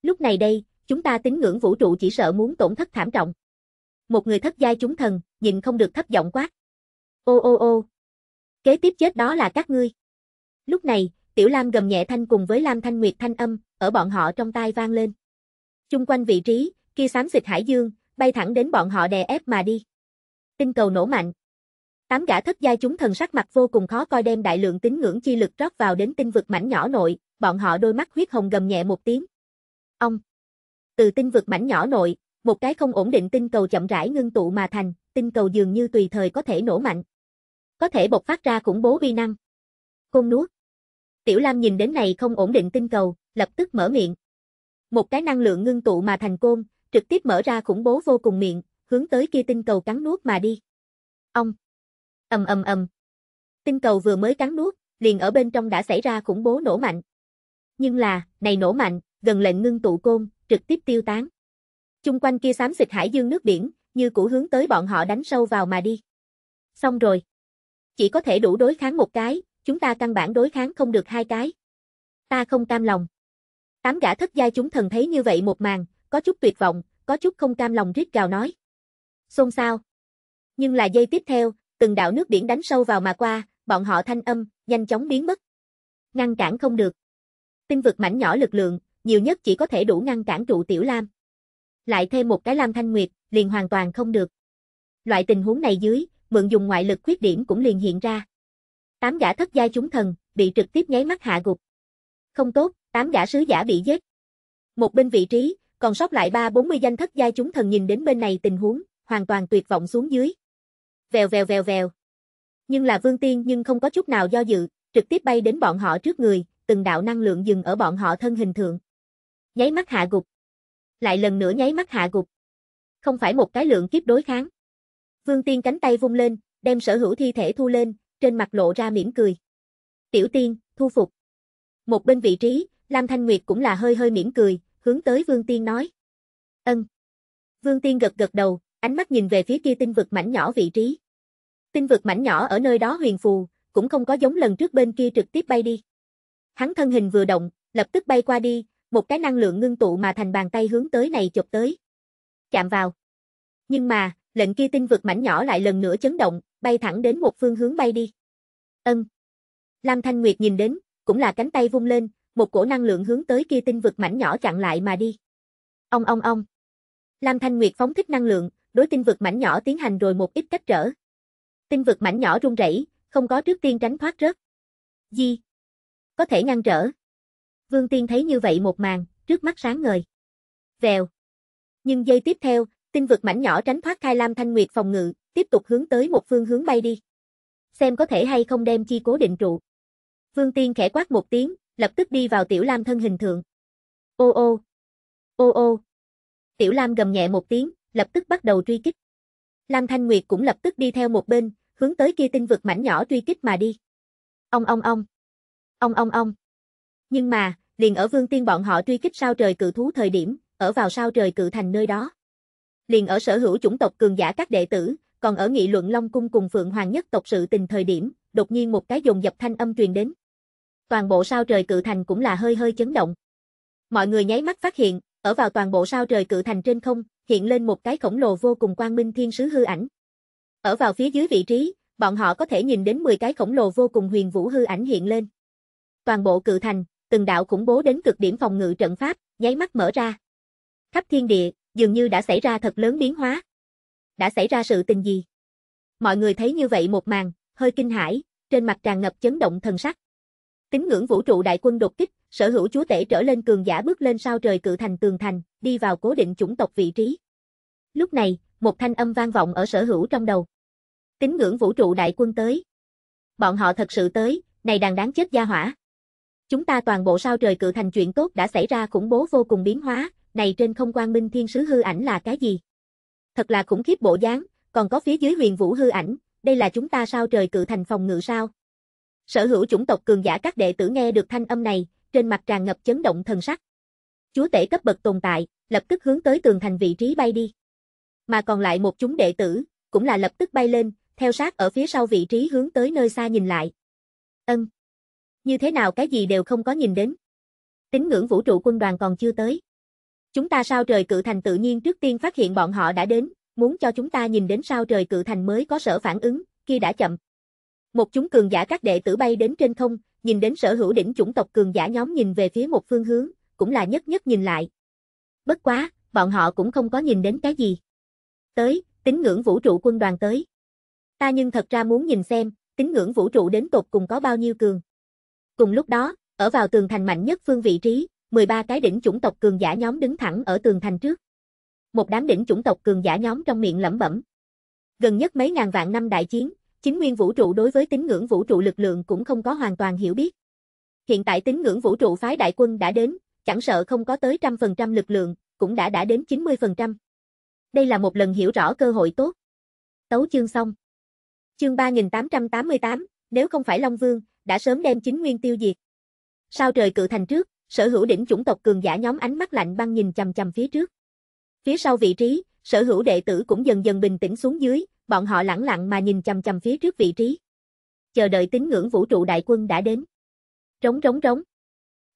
Lúc này đây, chúng ta tín ngưỡng vũ trụ chỉ sợ muốn tổn thất thảm trọng. Một người thất giai chúng thần, nhìn không được thấp giọng quát. Ô ô ô. Kế tiếp chết đó là các ngươi. Lúc này, Tiểu Lam gầm nhẹ thanh cùng với Lam Thanh Nguyệt thanh âm, ở bọn họ trong tai vang lên. Chung quanh vị trí, kia xám xịt hải dương, bay thẳng đến bọn họ đè ép mà đi. Tinh cầu nổ mạnh. Tám gã thất giai chúng thần sắc mặt vô cùng khó coi đem đại lượng tín ngưỡng chi lực rót vào đến tinh vực mảnh nhỏ nội, bọn họ đôi mắt huyết hồng gầm nhẹ một tiếng. Ông! Từ tinh vực mảnh nhỏ nội, một cái không ổn định tinh cầu chậm rãi ngưng tụ mà thành, tinh cầu dường như tùy thời có thể nổ mạnh. Có thể bộc phát ra khủng bố uy năng. Côn nuốt. Tiểu Lam nhìn đến này không ổn định tinh cầu, lập tức mở miệng. Một cái năng lượng ngưng tụ mà thành côn, trực tiếp mở ra khủng bố vô cùng miệng, hướng tới kia tinh cầu cắn nuốt mà đi. Ông! Ầm ầm ầm. Tinh cầu vừa mới cắn nuốt, liền ở bên trong đã xảy ra khủng bố nổ mạnh. Nhưng là, này nổ mạnh, gần lệnh ngưng tụ côn, trực tiếp tiêu tán. Chung quanh kia xám xịt hải dương nước biển, như cũ hướng tới bọn họ đánh sâu vào mà đi. Xong rồi. Chỉ có thể đủ đối kháng một cái, chúng ta căn bản đối kháng không được hai cái. Ta không cam lòng. Tám gã thất gia chúng thần thấy như vậy một màn, có chút tuyệt vọng, có chút không cam lòng rít gào nói. Xôn xao. Nhưng là giây tiếp theo, từng đạo nước biển đánh sâu vào mà qua, bọn họ thanh âm, nhanh chóng biến mất. Ngăn cản không được. Tinh vực mảnh nhỏ lực lượng, nhiều nhất chỉ có thể đủ ngăn cản trụ tiểu lam. Lại thêm một cái lam thanh nguyệt, liền hoàn toàn không được. Loại tình huống này dưới, mượn dùng ngoại lực khuyết điểm cũng liền hiện ra. Tám gã thất giai chúng thần, bị trực tiếp nháy mắt hạ gục. Không tốt, tám gã sứ giả bị giết. Một bên vị trí, còn sót lại ba bốn mươi danh thất giai chúng thần nhìn đến bên này tình huống, hoàn toàn tuyệt vọng xuống dưới vèo vèo vèo vèo. Nhưng là Vương Tiên nhưng không có chút nào do dự, trực tiếp bay đến bọn họ trước người, từng đạo năng lượng dừng ở bọn họ thân hình thượng. Nháy mắt hạ gục. Lại lần nữa nháy mắt hạ gục. Không phải một cái lượng kiếp đối kháng. Vương Tiên cánh tay vung lên, đem sở hữu thi thể thu lên, trên mặt lộ ra mỉm cười. Tiểu Tiên, thu phục. Một bên vị trí, Lam Thanh Nguyệt cũng là hơi hơi mỉm cười, hướng tới Vương Tiên nói. Ân. Vương Tiên gật gật đầu, Ánh mắt nhìn về phía kia tinh vực mảnh nhỏ vị trí. Tinh vực mảnh nhỏ ở nơi đó huyền phù, cũng không có giống lần trước bên kia trực tiếp bay đi. Hắn thân hình vừa động, lập tức bay qua đi, một cái năng lượng ngưng tụ mà thành bàn tay hướng tới này chụp tới. Chạm vào. Nhưng mà, lệnh kia tinh vực mảnh nhỏ lại lần nữa chấn động, bay thẳng đến một phương hướng bay đi. Ân. Lam Thanh Nguyệt nhìn đến, cũng là cánh tay vung lên, một cổ năng lượng hướng tới kia tinh vực mảnh nhỏ chặn lại mà đi. Ông ông ông. Lam Thanh Nguyệt phóng thích năng lượng, đối tinh vực mảnh nhỏ tiến hành rồi một ít cách trở. Tinh vực mảnh nhỏ rung rẩy, không có trước tiên tránh thoát rớt. Gì? Có thể ngăn trở. Vương Tiên thấy như vậy một màn, trước mắt sáng ngời. Vèo. Nhưng giây tiếp theo, tinh vực mảnh nhỏ tránh thoát khai lam thanh nguyệt phòng ngự, tiếp tục hướng tới một phương hướng bay đi. Xem có thể hay không đem chi cố định trụ. Vương Tiên khẽ quát một tiếng, lập tức đi vào tiểu lam thân hình thượng. Ô ô. Ô ô. Tiểu lam gầm nhẹ một tiếng, lập tức bắt đầu truy kích. Lam Thanh Nguyệt cũng lập tức đi theo một bên, hướng tới kia tinh vực mảnh nhỏ truy kích mà đi. Ông ông ông. Ông ông ông. Nhưng mà, liền ở Vương Tiên bọn họ truy kích sao trời cự thú thời điểm, ở vào sao trời cự thành nơi đó. Liền ở sở hữu chủng tộc cường giả các đệ tử, còn ở nghị luận Long cung cùng Phượng Hoàng nhất tộc sự tình thời điểm, đột nhiên một cái dồn dập thanh âm truyền đến. Toàn bộ sao trời cự thành cũng là hơi hơi chấn động. Mọi người nháy mắt phát hiện, ở vào toàn bộ sao trời cự thành trên không, hiện lên một cái khổng lồ vô cùng quang minh thiên sứ hư ảnh. Ở vào phía dưới vị trí, bọn họ có thể nhìn đến 10 cái khổng lồ vô cùng huyền vũ hư ảnh hiện lên. Toàn bộ cự thành, từng đạo khủng bố đến cực điểm phòng ngự trận pháp, nháy mắt mở ra. Khắp thiên địa, dường như đã xảy ra thật lớn biến hóa. Đã xảy ra sự tình gì? Mọi người thấy như vậy một màn, hơi kinh hãi, trên mặt tràn ngập chấn động thần sắc. Tín ngưỡng vũ trụ đại quân đột kích, sở hữu chúa tể trở lên cường giả bước lên sao trời cự thành tường thành, đi vào cố định chủng tộc vị trí. Lúc này, một thanh âm vang vọng ở sở hữu trong đầu. Tính ngưỡng vũ trụ đại quân tới. Bọn họ thật sự tới, này đàn đáng chết gia hỏa. Chúng ta toàn bộ sao trời cự thành chuyện tốt đã xảy ra khủng bố vô cùng biến hóa, này trên không quan minh thiên sứ hư ảnh là cái gì? Thật là khủng khiếp bộ dáng, còn có phía dưới huyền vũ hư ảnh, đây là chúng ta sao trời cự thành phòng ngự sao? Sở hữu chủng tộc cường giả các đệ tử nghe được thanh âm này, trên mặt tràn ngập chấn động thần sắc. Chúa tể cấp bậc tồn tại, lập tức hướng tới tường thành vị trí bay đi. Mà còn lại một chúng đệ tử, cũng là lập tức bay lên, theo sát ở phía sau vị trí hướng tới nơi xa nhìn lại. Ân. Như thế nào cái gì đều không có nhìn đến. Tín ngưỡng vũ trụ quân đoàn còn chưa tới. Chúng ta sao trời cự thành tự nhiên trước tiên phát hiện bọn họ đã đến, muốn cho chúng ta nhìn đến sao trời cự thành mới có sở phản ứng, kia đã chậm. Một chúng cường giả các đệ tử bay đến trên không, nhìn đến sở hữu đỉnh chủng tộc cường giả nhóm nhìn về phía một phương hướng, cũng là nhất nhất nhìn lại. Bất quá, bọn họ cũng không có nhìn đến cái gì. Tới, tín ngưỡng vũ trụ quân đoàn tới. Ta nhưng thật ra muốn nhìn xem, tín ngưỡng vũ trụ đến tộc cùng có bao nhiêu cường. Cùng lúc đó, ở vào tường thành mạnh nhất phương vị trí, 13 cái đỉnh chủng tộc cường giả nhóm đứng thẳng ở tường thành trước. Một đám đỉnh chủng tộc cường giả nhóm trong miệng lẩm bẩm. Gần nhất mấy ngàn vạn năm đại chiến, chính nguyên vũ trụ đối với tín ngưỡng vũ trụ lực lượng cũng không có hoàn toàn hiểu biết. Hiện tại tín ngưỡng vũ trụ phái đại quân đã đến, chẳng sợ không có tới trăm phần trăm lực lượng, cũng đã đã đến 90%. Đây là một lần hiểu rõ cơ hội tốt. Tấu chương xong. Chương 3888, nếu không phải Long Vương, đã sớm đem chính nguyên tiêu diệt. Sao trời cự thành trước, sở hữu đỉnh chủng tộc cường giả nhóm ánh mắt lạnh băng nhìn chằm chằm phía trước. Phía sau vị trí, sở hữu đệ tử cũng dần dần bình tĩnh xuống dưới, bọn họ lẳng lặng mà nhìn chầm chầm phía trước vị trí. Chờ đợi tín ngưỡng vũ trụ đại quân đã đến. Rống rống rống.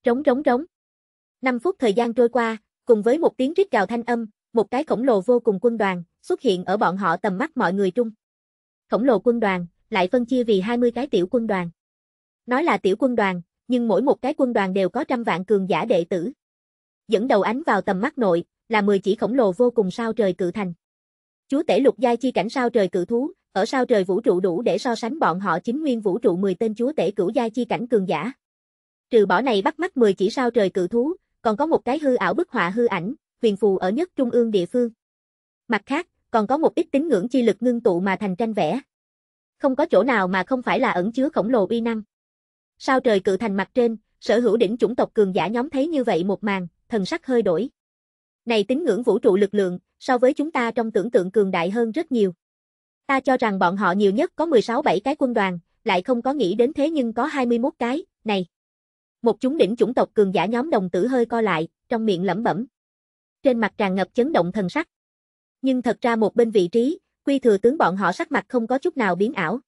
Rống rống rống. 5 phút thời gian trôi qua, cùng với một tiếng rít gào thanh âm, một cái khổng lồ vô cùng quân đoàn xuất hiện ở bọn họ tầm mắt mọi người trung. Khổng lồ quân đoàn lại phân chia vì 20 cái tiểu quân đoàn. Nói là tiểu quân đoàn, nhưng mỗi một cái quân đoàn đều có trăm vạn cường giả đệ tử. Dẫn đầu ánh vào tầm mắt nội, là 10 chỉ khổng lồ vô cùng sao trời cự thành. Chúa tể lục giai chi cảnh sao trời cự thú, ở sao trời vũ trụ đủ để so sánh bọn họ chính nguyên vũ trụ 10 tên chúa tể cửu giai chi cảnh cường giả. Trừ bỏ này bắt mắt 10 chỉ sao trời cự thú, còn có một cái hư ảo bức họa hư ảnh, huyền phù ở nhất trung ương địa phương. Mặt khác, còn có một ít tín ngưỡng chi lực ngưng tụ mà thành tranh vẽ. Không có chỗ nào mà không phải là ẩn chứa khổng lồ uy năng. Sao trời cự thành mặt trên, sở hữu đỉnh chủng tộc cường giả nhóm thấy như vậy một màn, thần sắc hơi đổi. Này tín ngưỡng vũ trụ lực lượng, so với chúng ta trong tưởng tượng cường đại hơn rất nhiều. Ta cho rằng bọn họ nhiều nhất có 16-7 cái quân đoàn, lại không có nghĩ đến thế nhưng có 21 cái, này. Một chúng đỉnh chủng tộc cường giả nhóm đồng tử hơi co lại, trong miệng lẩm bẩm. Trên mặt tràn ngập chấn động thần sắc. Nhưng thật ra một bên vị trí, quy thừa tướng bọn họ sắc mặt không có chút nào biến ảo.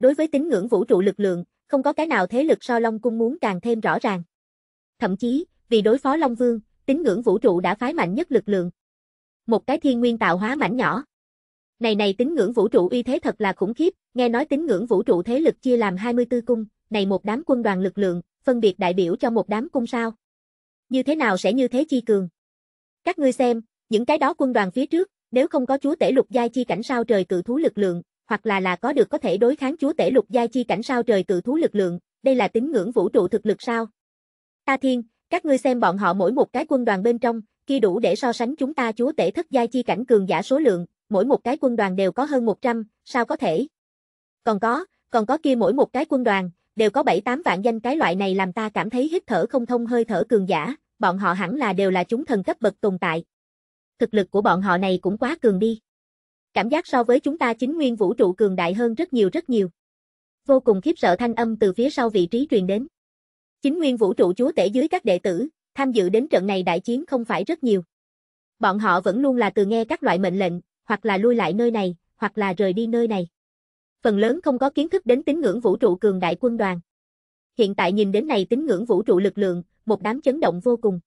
Đối với tín ngưỡng vũ trụ lực lượng, không có cái nào thế lực so Long Cung muốn càng thêm rõ ràng. Thậm chí, vì đối phó Long Vương, tín ngưỡng vũ trụ đã phái mạnh nhất lực lượng, một cái thiên nguyên tạo hóa mảnh nhỏ. Này này tín ngưỡng vũ trụ uy thế thật là khủng khiếp, nghe nói tín ngưỡng vũ trụ thế lực chia làm 24 cung, này một đám quân đoàn lực lượng, phân biệt đại biểu cho một đám cung sao. Như thế nào sẽ như thế chi cường? Các ngươi xem, những cái đó quân đoàn phía trước, nếu không có chúa tể lục giai chi cảnh sao trời cự thú lực lượng, hoặc là là có được có thể đối kháng chúa tể lục giai chi cảnh sao trời cự thú lực lượng, đây là tín ngưỡng vũ trụ thực lực sao? Ta thiên, các ngươi xem bọn họ mỗi một cái quân đoàn bên trong, kia đủ để so sánh chúng ta chúa tể thất giai chi cảnh cường giả số lượng, mỗi một cái quân đoàn đều có hơn 100, sao có thể? Còn có, còn có kia mỗi một cái quân đoàn, đều có 7-8 vạn danh cái loại này làm ta cảm thấy hít thở không thông hơi thở cường giả, bọn họ hẳn là đều là chúng thần cấp bậc tồn tại. Thực lực của bọn họ này cũng quá cường đi. Cảm giác so với chúng ta chính nguyên vũ trụ cường đại hơn rất nhiều rất nhiều. Vô cùng khiếp sợ thanh âm từ phía sau vị trí truyền đến. Chính nguyên vũ trụ chúa tể dưới các đệ tử, tham dự đến trận này đại chiến không phải rất nhiều. Bọn họ vẫn luôn là từ nghe các loại mệnh lệnh, hoặc là lui lại nơi này, hoặc là rời đi nơi này. Phần lớn không có kiến thức đến tín ngưỡng vũ trụ cường đại quân đoàn. Hiện tại nhìn đến này tín ngưỡng vũ trụ lực lượng, một đám chấn động vô cùng.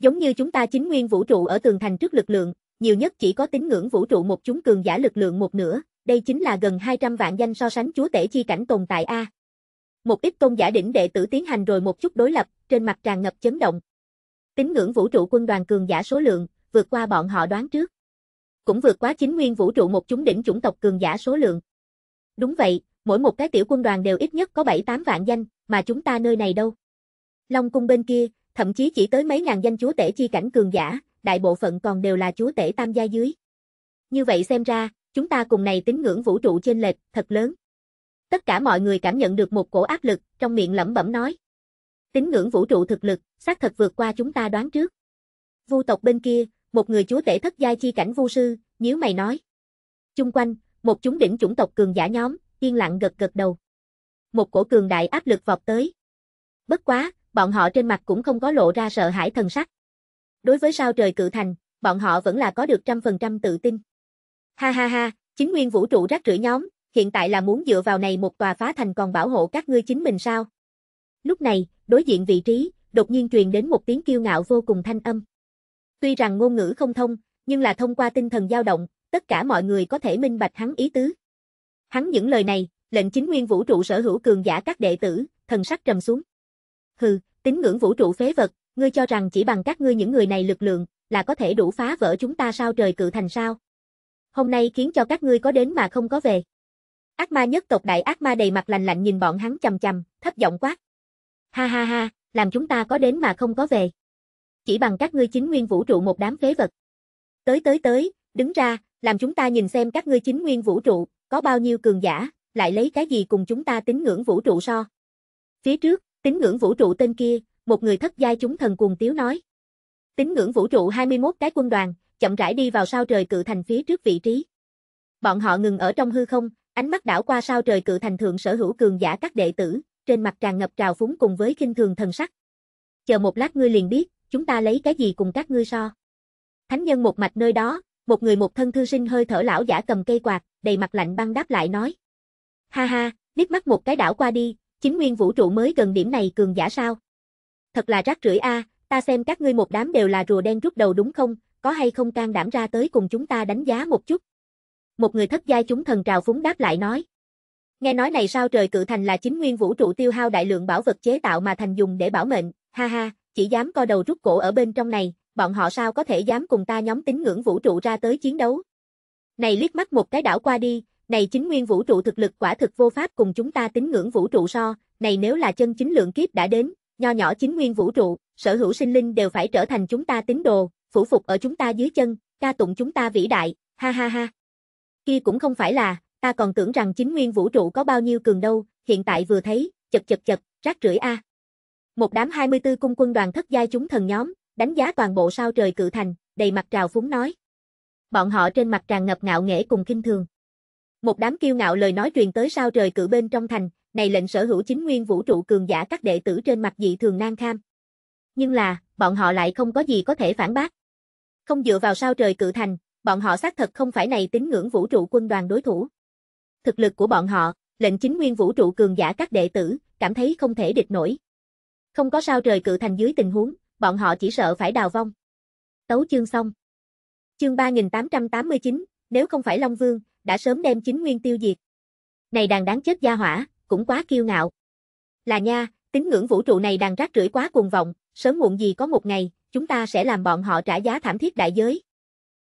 Giống như chúng ta chính nguyên vũ trụ ở tường thành trước lực lượng, nhiều nhất chỉ có tín ngưỡng vũ trụ một chúng cường giả lực lượng một nửa, đây chính là gần 200 vạn danh so sánh chúa tể chi cảnh tồn tại A. Một ít tôn giả đỉnh đệ tử tiến hành rồi một chút đối lập, trên mặt tràn ngập chấn động, Tín ngưỡng vũ trụ quân đoàn cường giả số lượng, vượt qua bọn họ đoán trước. Cũng vượt quá chính nguyên vũ trụ một chúng đỉnh chủng tộc cường giả số lượng. Đúng vậy, mỗi một cái tiểu quân đoàn đều ít nhất có bảy tám vạn danh, mà chúng ta nơi này đâu. Long cung bên kia, thậm chí chỉ tới mấy ngàn danh chúa tể chi cảnh cường giả, đại bộ phận còn đều là chúa tể tam gia dưới. Như vậy xem ra, chúng ta cùng này tín ngưỡng vũ trụ trên lệch, thật lớn. Tất cả mọi người cảm nhận được một cổ áp lực, trong miệng lẩm bẩm nói tín ngưỡng vũ trụ thực lực, xác thật vượt qua chúng ta đoán trước. Vu tộc bên kia, một người chúa tể thất giai chi cảnh vu sư, nhíu mày nói. Chung quanh, một chúng đỉnh chủng tộc cường giả nhóm, yên lặng gật gật đầu. Một cổ cường đại áp lực vọt tới. Bất quá, bọn họ trên mặt cũng không có lộ ra sợ hãi thần sắc. Đối với sao trời cự thành, bọn họ vẫn là có được trăm phần trăm tự tin. Ha ha ha, chính nguyên vũ trụ rác rưởi nhóm, hiện tại là muốn dựa vào này một tòa phá thành còn bảo hộ các ngươi chính mình sao? Lúc này, đối diện vị trí, đột nhiên truyền đến một tiếng kiêu ngạo vô cùng thanh âm. Tuy rằng ngôn ngữ không thông, nhưng là thông qua tinh thần dao động, tất cả mọi người có thể minh bạch hắn ý tứ. Hắn những lời này, lệnh chính nguyên vũ trụ sở hữu cường giả các đệ tử, thần sắc trầm xuống. Hừ, tín ngưỡng vũ trụ phế vật, ngươi cho rằng chỉ bằng các ngươi những người này lực lượng, là có thể đủ phá vỡ chúng ta sao trời cự thành sao? Hôm nay khiến cho các ngươi có đến mà không có về. Ác ma nhất tộc đại ác ma đầy mặt lạnh lạnh nhìn bọn hắn chằm chằm, thấp giọng quát. Ha ha ha, làm chúng ta có đến mà không có về. Chỉ bằng các ngươi chính nguyên vũ trụ một đám phế vật. Tới tới tới, đứng ra, làm chúng ta nhìn xem các ngươi chính nguyên vũ trụ, có bao nhiêu cường giả, lại lấy cái gì cùng chúng ta tính ngưỡng vũ trụ so. Phía trước, tính ngưỡng vũ trụ tên kia, một người thất giai chúng thần cuồng tiếu nói. Tính ngưỡng vũ trụ 21 cái quân đoàn, chậm rãi đi vào sao trời cự thành phía trước vị trí. Bọn họ ngừng ở trong hư không, ánh mắt đảo qua sao trời cự thành thượng sở hữu cường giả các đệ tử, trên mặt tràn ngập trào phúng cùng với khinh thường thần sắc. Chờ một lát ngươi liền biết, chúng ta lấy cái gì cùng các ngươi so. Thánh nhân một mạch nơi đó, một người một thân thư sinh hơi thở lão giả cầm cây quạt, đầy mặt lạnh băng đáp lại nói. Ha ha, liếc mắt một cái đảo qua đi, chính nguyên vũ trụ mới gần điểm này cường giả sao? Thật là rác rưởi a, ta xem các ngươi một đám đều là rùa đen rút đầu đúng không, có hay không can đảm ra tới cùng chúng ta đánh giá một chút. Một người thất giai chúng thần trào phúng đáp lại nói. Nghe nói này sao trời cự thành là chính nguyên vũ trụ tiêu hao đại lượng bảo vật chế tạo mà thành dùng để bảo mệnh, ha ha, chỉ dám co đầu rút cổ ở bên trong này, bọn họ sao có thể dám cùng ta nhóm tín ngưỡng vũ trụ ra tới chiến đấu. Này liếc mắt một cái đảo qua đi, này chính nguyên vũ trụ thực lực quả thực vô pháp cùng chúng ta tín ngưỡng vũ trụ so, này nếu là chân chính lượng kiếp đã đến, nho nhỏ chính nguyên vũ trụ, sở hữu sinh linh đều phải trở thành chúng ta tín đồ, phủ phục ở chúng ta dưới chân, ca tụng chúng ta vĩ đại, ha ha ha. Kia cũng không phải là, ta còn tưởng rằng chính nguyên vũ trụ có bao nhiêu cường đâu, hiện tại vừa thấy, chật chật chật, rác rưởi a. Một đám 24 cung quân đoàn thất giai chúng thần nhóm, đánh giá toàn bộ sao trời cự thành, đầy mặt trào phúng nói. Bọn họ trên mặt tràn ngập ngạo nghễ cùng kinh thường. Một đám kiêu ngạo lời nói truyền tới sao trời cự bên trong thành, này lệnh sở hữu chính nguyên vũ trụ cường giả các đệ tử trên mặt dị thường nang kham. Nhưng là, bọn họ lại không có gì có thể phản bác. Không dựa vào sao trời cự thành, bọn họ xác thật không phải này tín ngưỡng vũ trụ quân đoàn đối thủ thực lực của bọn họ, lệnh chính nguyên vũ trụ cường giả các đệ tử, cảm thấy không thể địch nổi. Không có sao trời cự thành dưới tình huống, bọn họ chỉ sợ phải đào vong. Tấu chương xong. Chương 3889, nếu không phải Long Vương, đã sớm đem chính nguyên tiêu diệt. Này đàn đáng chết gia hỏa, cũng quá kiêu ngạo. Là nha, tín ngưỡng vũ trụ này đàn rác rưởi quá cuồng vọng, sớm muộn gì có một ngày, chúng ta sẽ làm bọn họ trả giá thảm thiết đại giới.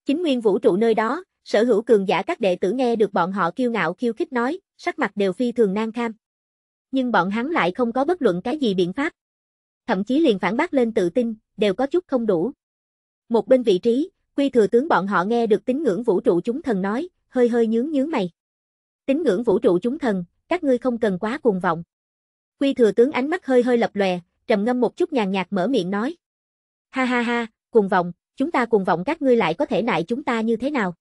Chính nguyên vũ trụ nơi đó, Sở hữu cường giả các đệ tử nghe được bọn họ kiêu ngạo khiêu khích nói, sắc mặt đều phi thường nan kham. Nhưng bọn hắn lại không có bất luận cái gì biện pháp. Thậm chí liền phản bác lên tự tin, đều có chút không đủ. Một bên vị trí, quy thừa tướng bọn họ nghe được tín ngưỡng vũ trụ chúng thần nói, hơi hơi nhướng nhướng mày. Tín ngưỡng vũ trụ chúng thần, các ngươi không cần quá cuồng vọng. Quy thừa tướng ánh mắt hơi hơi lập lòe, trầm ngâm một chút nhàn nhạt mở miệng nói. Ha ha ha, cuồng vọng, chúng ta cuồng vọng các ngươi lại có thể nại chúng ta như thế nào?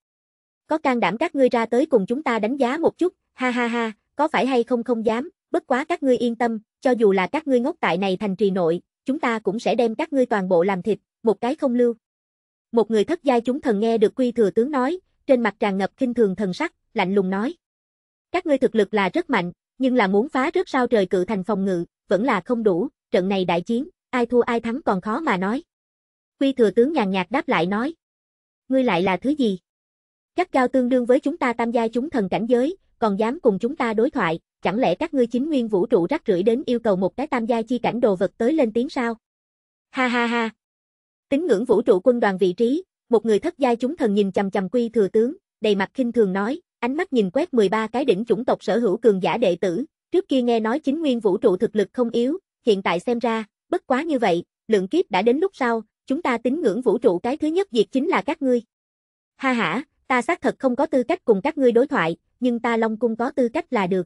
có can đảm các ngươi ra tới cùng chúng ta đánh giá một chút, ha ha ha, có phải hay không không dám, bất quá các ngươi yên tâm, cho dù là các ngươi ngốc tại này thành trì nội, chúng ta cũng sẽ đem các ngươi toàn bộ làm thịt, một cái không lưu. Một người thất giai chúng thần nghe được quy thừa tướng nói, trên mặt tràn ngập kinh thường thần sắc, lạnh lùng nói. Các ngươi thực lực là rất mạnh, nhưng là muốn phá rớt sao trời cự thành phòng ngự, vẫn là không đủ, trận này đại chiến, ai thua ai thắng còn khó mà nói. Quy thừa tướng nhàn nhạt đáp lại nói. Ngươi lại là thứ gì? Cắt cao tương đương với chúng ta tam gia chúng thần cảnh giới, còn dám cùng chúng ta đối thoại, chẳng lẽ các ngươi chính nguyên vũ trụ rắc rưởi đến yêu cầu một cái tam gia chi cảnh đồ vật tới lên tiếng sao? Ha ha ha. Tính ngưỡng vũ trụ quân đoàn vị trí, một người thất giai chúng thần nhìn chằm chằm quy thừa tướng, đầy mặt khinh thường nói, ánh mắt nhìn quét 13 cái đỉnh chủng tộc sở hữu cường giả đệ tử, trước kia nghe nói chính nguyên vũ trụ thực lực không yếu, hiện tại xem ra, bất quá như vậy, lượng kiếp đã đến lúc sau, chúng ta tính ngưỡng vũ trụ cái thứ nhất diệt chính là các ngươi. Ha ha, ta xác thật không có tư cách cùng các ngươi đối thoại, nhưng ta Long Cung có tư cách là được.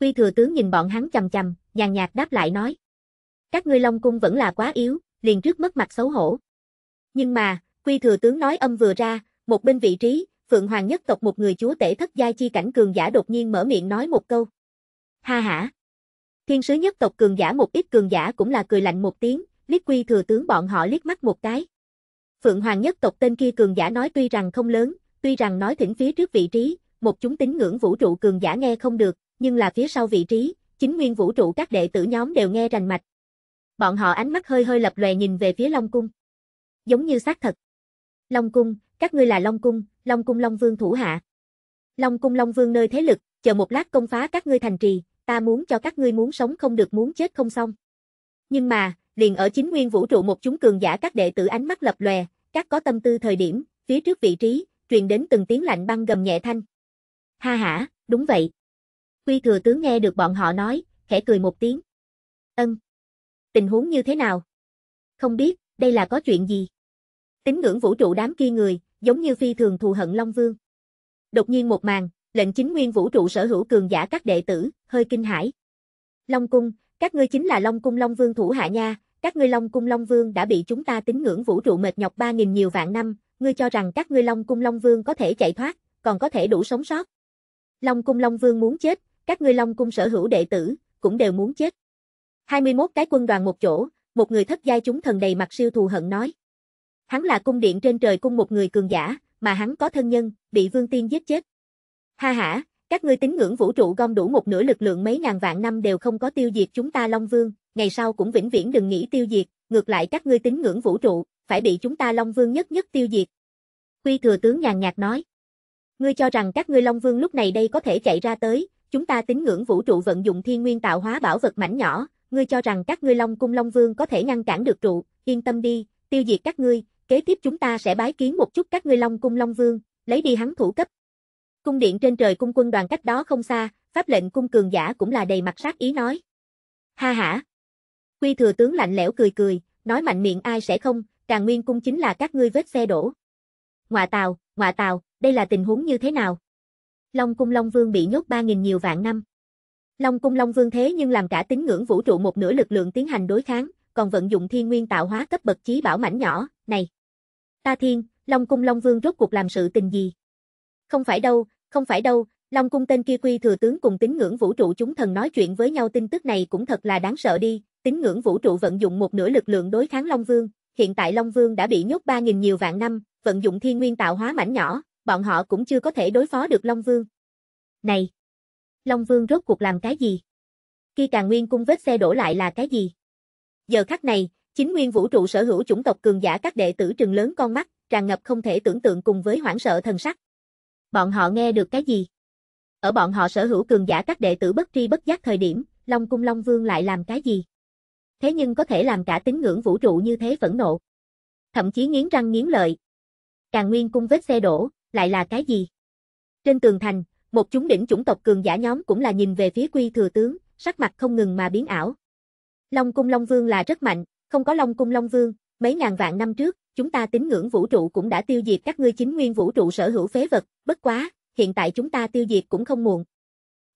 Quy thừa tướng nhìn bọn hắn chầm chầm, nhàn nhạt đáp lại nói. Các ngươi Long Cung vẫn là quá yếu, liền trước mất mặt xấu hổ. Nhưng mà, Quy thừa tướng nói âm vừa ra, một bên vị trí, Phượng Hoàng nhất tộc một người chúa tể thất giai chi cảnh cường giả đột nhiên mở miệng nói một câu. Ha ha. Thiên sứ nhất tộc cường giả một ít cường giả cũng là cười lạnh một tiếng, liếc quy thừa tướng bọn họ liếc mắt một cái. Phượng Hoàng nhất tộc tên kia cường giả nói tuy rằng không lớn, Tuy rằng nói thỉnh phía trước vị trí, một chúng tín ngưỡng vũ trụ cường giả nghe không được, nhưng là phía sau vị trí, chính nguyên vũ trụ các đệ tử nhóm đều nghe rành mạch. Bọn họ ánh mắt hơi hơi lập lòe nhìn về phía Long Cung. Giống như xác thật. Long Cung, các ngươi là Long Cung, Long Cung Long Vương thủ hạ. Long Cung Long Vương nơi thế lực, chờ một lát công phá các ngươi thành trì, ta muốn cho các ngươi muốn sống không được muốn chết không xong. Nhưng mà, liền ở chính nguyên vũ trụ một chúng cường giả các đệ tử ánh mắt lập lòe, các có tâm tư thời điểm, phía trước vị trí, truyền đến từng tiếng lạnh băng gầm nhẹ thanh. Ha hả, đúng vậy. Quy thừa tướng nghe được bọn họ nói, khẽ cười một tiếng. Ân. Tình huống như thế nào? Không biết, đây là có chuyện gì? Tín ngưỡng vũ trụ đám kia người, giống như phi thường thù hận Long Vương. Đột nhiên một màn, lệnh chính nguyên vũ trụ sở hữu cường giả các đệ tử, hơi kinh hãi. Long cung, các ngươi chính là Long cung Long Vương thủ hạ nha, các ngươi Long cung Long Vương đã bị chúng ta tín ngưỡng vũ trụ mệt nhọc ba nghìn nhiều vạn năm, ngươi cho rằng các ngươi Long cung Long Vương có thể chạy thoát, còn có thể đủ sống sót. Long cung Long Vương muốn chết, các ngươi Long cung sở hữu đệ tử cũng đều muốn chết. 21 cái quân đoàn một chỗ, một người thất giai chúng thần đầy mặt siêu thù hận nói. Hắn là cung điện trên trời cung một người cường giả, mà hắn có thân nhân, bị Vương Tiên giết chết. Ha ha, các ngươi tín ngưỡng vũ trụ gom đủ một nửa lực lượng mấy ngàn vạn năm đều không có tiêu diệt chúng ta Long Vương, ngày sau cũng vĩnh viễn đừng nghĩ tiêu diệt, ngược lại các ngươi tín ngưỡng vũ trụ, phải bị chúng ta Long Vương nhất nhất tiêu diệt. Quy thừa tướng nhàn nhạt nói. Ngươi cho rằng các ngươi Long Vương lúc này đây có thể chạy ra tới, chúng ta tín ngưỡng vũ trụ vận dụng thiên nguyên tạo hóa bảo vật mảnh nhỏ, ngươi cho rằng các ngươi Long cung Long Vương có thể ngăn cản được trụ, yên tâm đi, tiêu diệt các ngươi, kế tiếp chúng ta sẽ bái kiến một chút các ngươi Long cung Long Vương, lấy đi hắn thủ cấp. Cung điện trên trời cung quân đoàn cách đó không xa, pháp lệnh cung cường giả cũng là đầy mặt sát ý nói. Ha ha. Quy thừa tướng lạnh lẽo cười cười, nói mạnh miệng ai sẽ không, Càng Nguyên Cung chính là các ngươi vết xe đổ. Ngoạ tào, ngoạ tào, đây là tình huống như thế nào? Long Cung Long Vương bị nhốt 3.000 nhiều vạn năm. Long Cung Long Vương thế nhưng làm cả tính ngưỡng vũ trụ một nửa lực lượng tiến hành đối kháng, còn vận dụng thiên nguyên tạo hóa cấp bậc chí bảo mảnh nhỏ, này. Ta thiên, Long Cung Long Vương rốt cuộc làm sự tình gì? Không phải đâu, không phải đâu, Long Cung tên kia quy thừa tướng cùng tính ngưỡng vũ trụ chúng thần nói chuyện với nhau tin tức này cũng thật là đáng sợ đi, tính ngưỡng vũ trụ vận dụng một nửa lực lượng đối kháng Long Vương, hiện tại Long Vương đã bị nhốt 3.000 nhiều vạn năm, vận dụng thiên nguyên tạo hóa mảnh nhỏ, bọn họ cũng chưa có thể đối phó được Long Vương. Này! Long Vương rốt cuộc làm cái gì? Khi càng nguyên cung vết xe đổ lại là cái gì? Giờ khắc này, chính nguyên vũ trụ sở hữu chủng tộc cường giả các đệ tử trừng lớn con mắt, tràn ngập không thể tưởng tượng cùng với hoảng sợ thần sắc. Bọn họ nghe được cái gì? Ở bọn họ sở hữu cường giả các đệ tử bất tri bất giác thời điểm, Long Cung Long Vương lại làm cái gì? thế nhưng có thể làm cả tín ngưỡng vũ trụ như thế phẫn nộ. Thậm chí nghiến răng nghiến lợi. Càng nguyên cung vết xe đổ, lại là cái gì? Trên tường thành, một chúng đỉnh chủng tộc cường giả nhóm cũng là nhìn về phía quy thừa tướng, sắc mặt không ngừng mà biến ảo. Long cung Long Vương là rất mạnh, không có Long cung Long Vương, mấy ngàn vạn năm trước, chúng ta tín ngưỡng vũ trụ cũng đã tiêu diệt các ngươi chính nguyên vũ trụ sở hữu phế vật, bất quá, hiện tại chúng ta tiêu diệt cũng không muộn.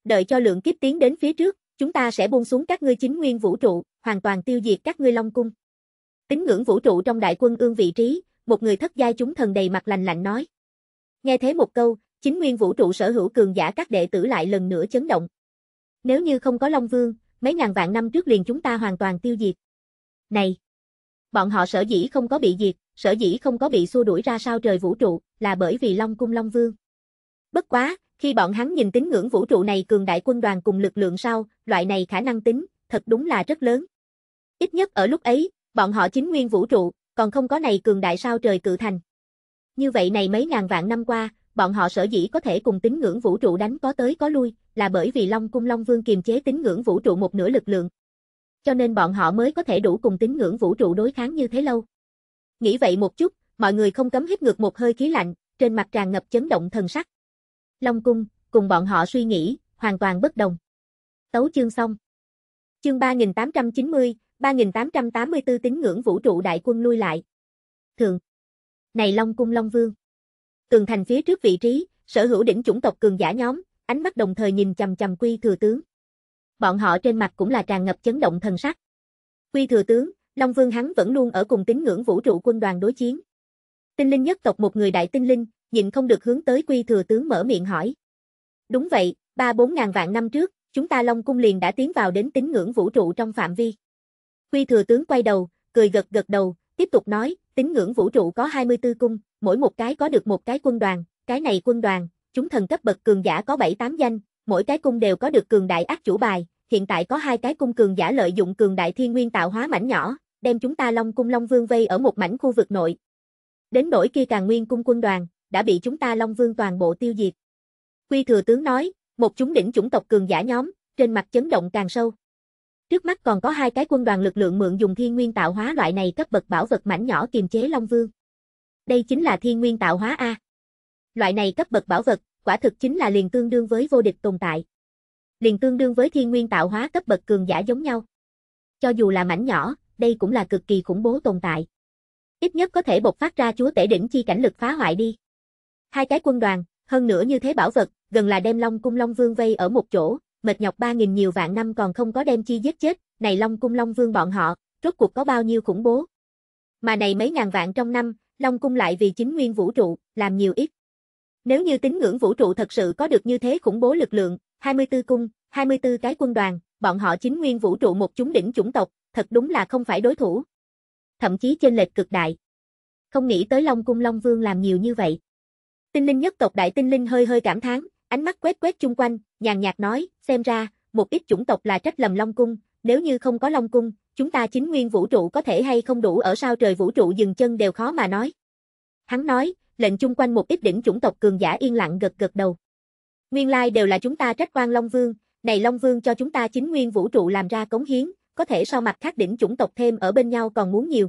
Đợi cho lượng kiếp tiến đến phía trước, Chúng ta sẽ buông xuống các ngươi chính nguyên vũ trụ, hoàn toàn tiêu diệt các ngươi long cung. Tín ngưỡng vũ trụ trong đại quân ương vị trí, một người thất giai chúng thần đầy mặt lạnh lạnh nói. Nghe thế một câu, chính nguyên vũ trụ sở hữu cường giả các đệ tử lại lần nữa chấn động. Nếu như không có Long Vương, mấy ngàn vạn năm trước liền chúng ta hoàn toàn tiêu diệt. Này! Bọn họ sở dĩ không có bị diệt, sở dĩ không có bị xua đuổi ra sao trời vũ trụ, là bởi vì Long Cung Long Vương. Bất quá, khi bọn hắn nhìn tín ngưỡng vũ trụ này cường đại quân đoàn cùng lực lượng sau, loại này khả năng tính, thật đúng là rất lớn. Ít nhất ở lúc ấy, bọn họ chính nguyên vũ trụ, còn không có này cường đại sao trời cự thành. Như vậy này mấy ngàn vạn năm qua, bọn họ sở dĩ có thể cùng tín ngưỡng vũ trụ đánh có tới có lui, là bởi vì Long Cung Long Vương kiềm chế tín ngưỡng vũ trụ một nửa lực lượng. Cho nên bọn họ mới có thể đủ cùng tín ngưỡng vũ trụ đối kháng như thế lâu. Nghĩ vậy một chút, mọi người không cấm hít ngược một hơi khí lạnh, trên mặt tràn ngập chấn động thần sắc. Long Cung, cùng bọn họ suy nghĩ, hoàn toàn bất đồng. Tấu chương xong. Chương 3890, 3884 tính ngưỡng vũ trụ đại quân lui lại. Thường Này Long Cung Long Vương. Tường thành phía trước vị trí, sở hữu đỉnh chủng tộc cường giả nhóm, ánh mắt đồng thời nhìn chầm chầm quy thừa tướng. Bọn họ trên mặt cũng là tràn ngập chấn động thần sắc. Quy thừa tướng, Long Vương hắn vẫn luôn ở cùng tính ngưỡng vũ trụ quân đoàn đối chiến. Tinh linh nhất tộc một người đại tinh linh, nhìn không được hướng tới quy thừa tướng mở miệng hỏi. Đúng vậy, ba bốn ngàn vạn năm trước, chúng ta Long Cung liền đã tiến vào đến tín ngưỡng vũ trụ trong phạm vi. Quy thừa tướng quay đầu, cười gật gật đầu, tiếp tục nói, tín ngưỡng vũ trụ có 24 cung, mỗi một cái có được một cái quân đoàn, cái này quân đoàn, chúng thần cấp bậc cường giả có 7-8 danh, mỗi cái cung đều có được cường đại ác chủ bài, hiện tại có hai cái cung cường giả lợi dụng cường đại thiên nguyên tạo hóa mảnh nhỏ, đem chúng ta Long Cung Long Vương vây ở một mảnh khu vực nội. Đến nỗi kia càng nguyên cung quân đoàn, đã bị chúng ta Long Vương toàn bộ tiêu diệt. Quy thừa tướng nói, một chúng đỉnh chủng tộc cường giả nhóm, trên mặt chấn động càng sâu. Trước mắt còn có hai cái quân đoàn lực lượng mượn dùng thiên nguyên tạo hóa loại này cấp bậc bảo vật mảnh nhỏ kiềm chế Long Vương. Đây chính là thiên nguyên tạo hóa A. Loại này cấp bậc bảo vật, quả thực chính là liền tương đương với vô địch tồn tại. Liền tương đương với thiên nguyên tạo hóa cấp bậc cường giả giống nhau. Cho dù là mảnh nhỏ, đây cũng là cực kỳ khủng bố tồn tại. Ít nhất có thể bộc phát ra chúa tể đỉnh chi cảnh lực phá hoại đi. Hai cái quân đoàn, hơn nữa như thế bảo vật, gần là đem Long Cung Long Vương vây ở một chỗ, mệt nhọc ba nghìn nhiều vạn năm còn không có đem chi giết chết, này Long Cung Long Vương bọn họ, rốt cuộc có bao nhiêu khủng bố. Mà này mấy ngàn vạn trong năm, Long Cung lại vì chính nguyên vũ trụ, làm nhiều ít. Nếu như tín ngưỡng vũ trụ thật sự có được như thế khủng bố lực lượng, 24 cung, 24 cái quân đoàn, bọn họ chính nguyên vũ trụ một chúng đỉnh chủng tộc, thật đúng là không phải đối thủ. Thậm chí trên lệch cực đại. Không nghĩ tới Long Cung Long Vương làm nhiều như vậy. Tinh linh nhất tộc đại tinh linh hơi hơi cảm thán, ánh mắt quét quét chung quanh, nhàn nhạt nói, xem ra, một ít chủng tộc là trách lầm Long Cung, nếu như không có Long Cung, chúng ta chính nguyên vũ trụ có thể hay không đủ ở sao trời vũ trụ dừng chân đều khó mà nói. Hắn nói, lệnh chung quanh một ít đỉnh chủng tộc cường giả yên lặng gật gật đầu. Nguyên lai like đều là chúng ta trách quan Long Vương, này Long Vương cho chúng ta chính nguyên vũ trụ làm ra cống hiến, có thể so mặt khác đỉnh chủng tộc thêm ở bên nhau còn muốn nhiều.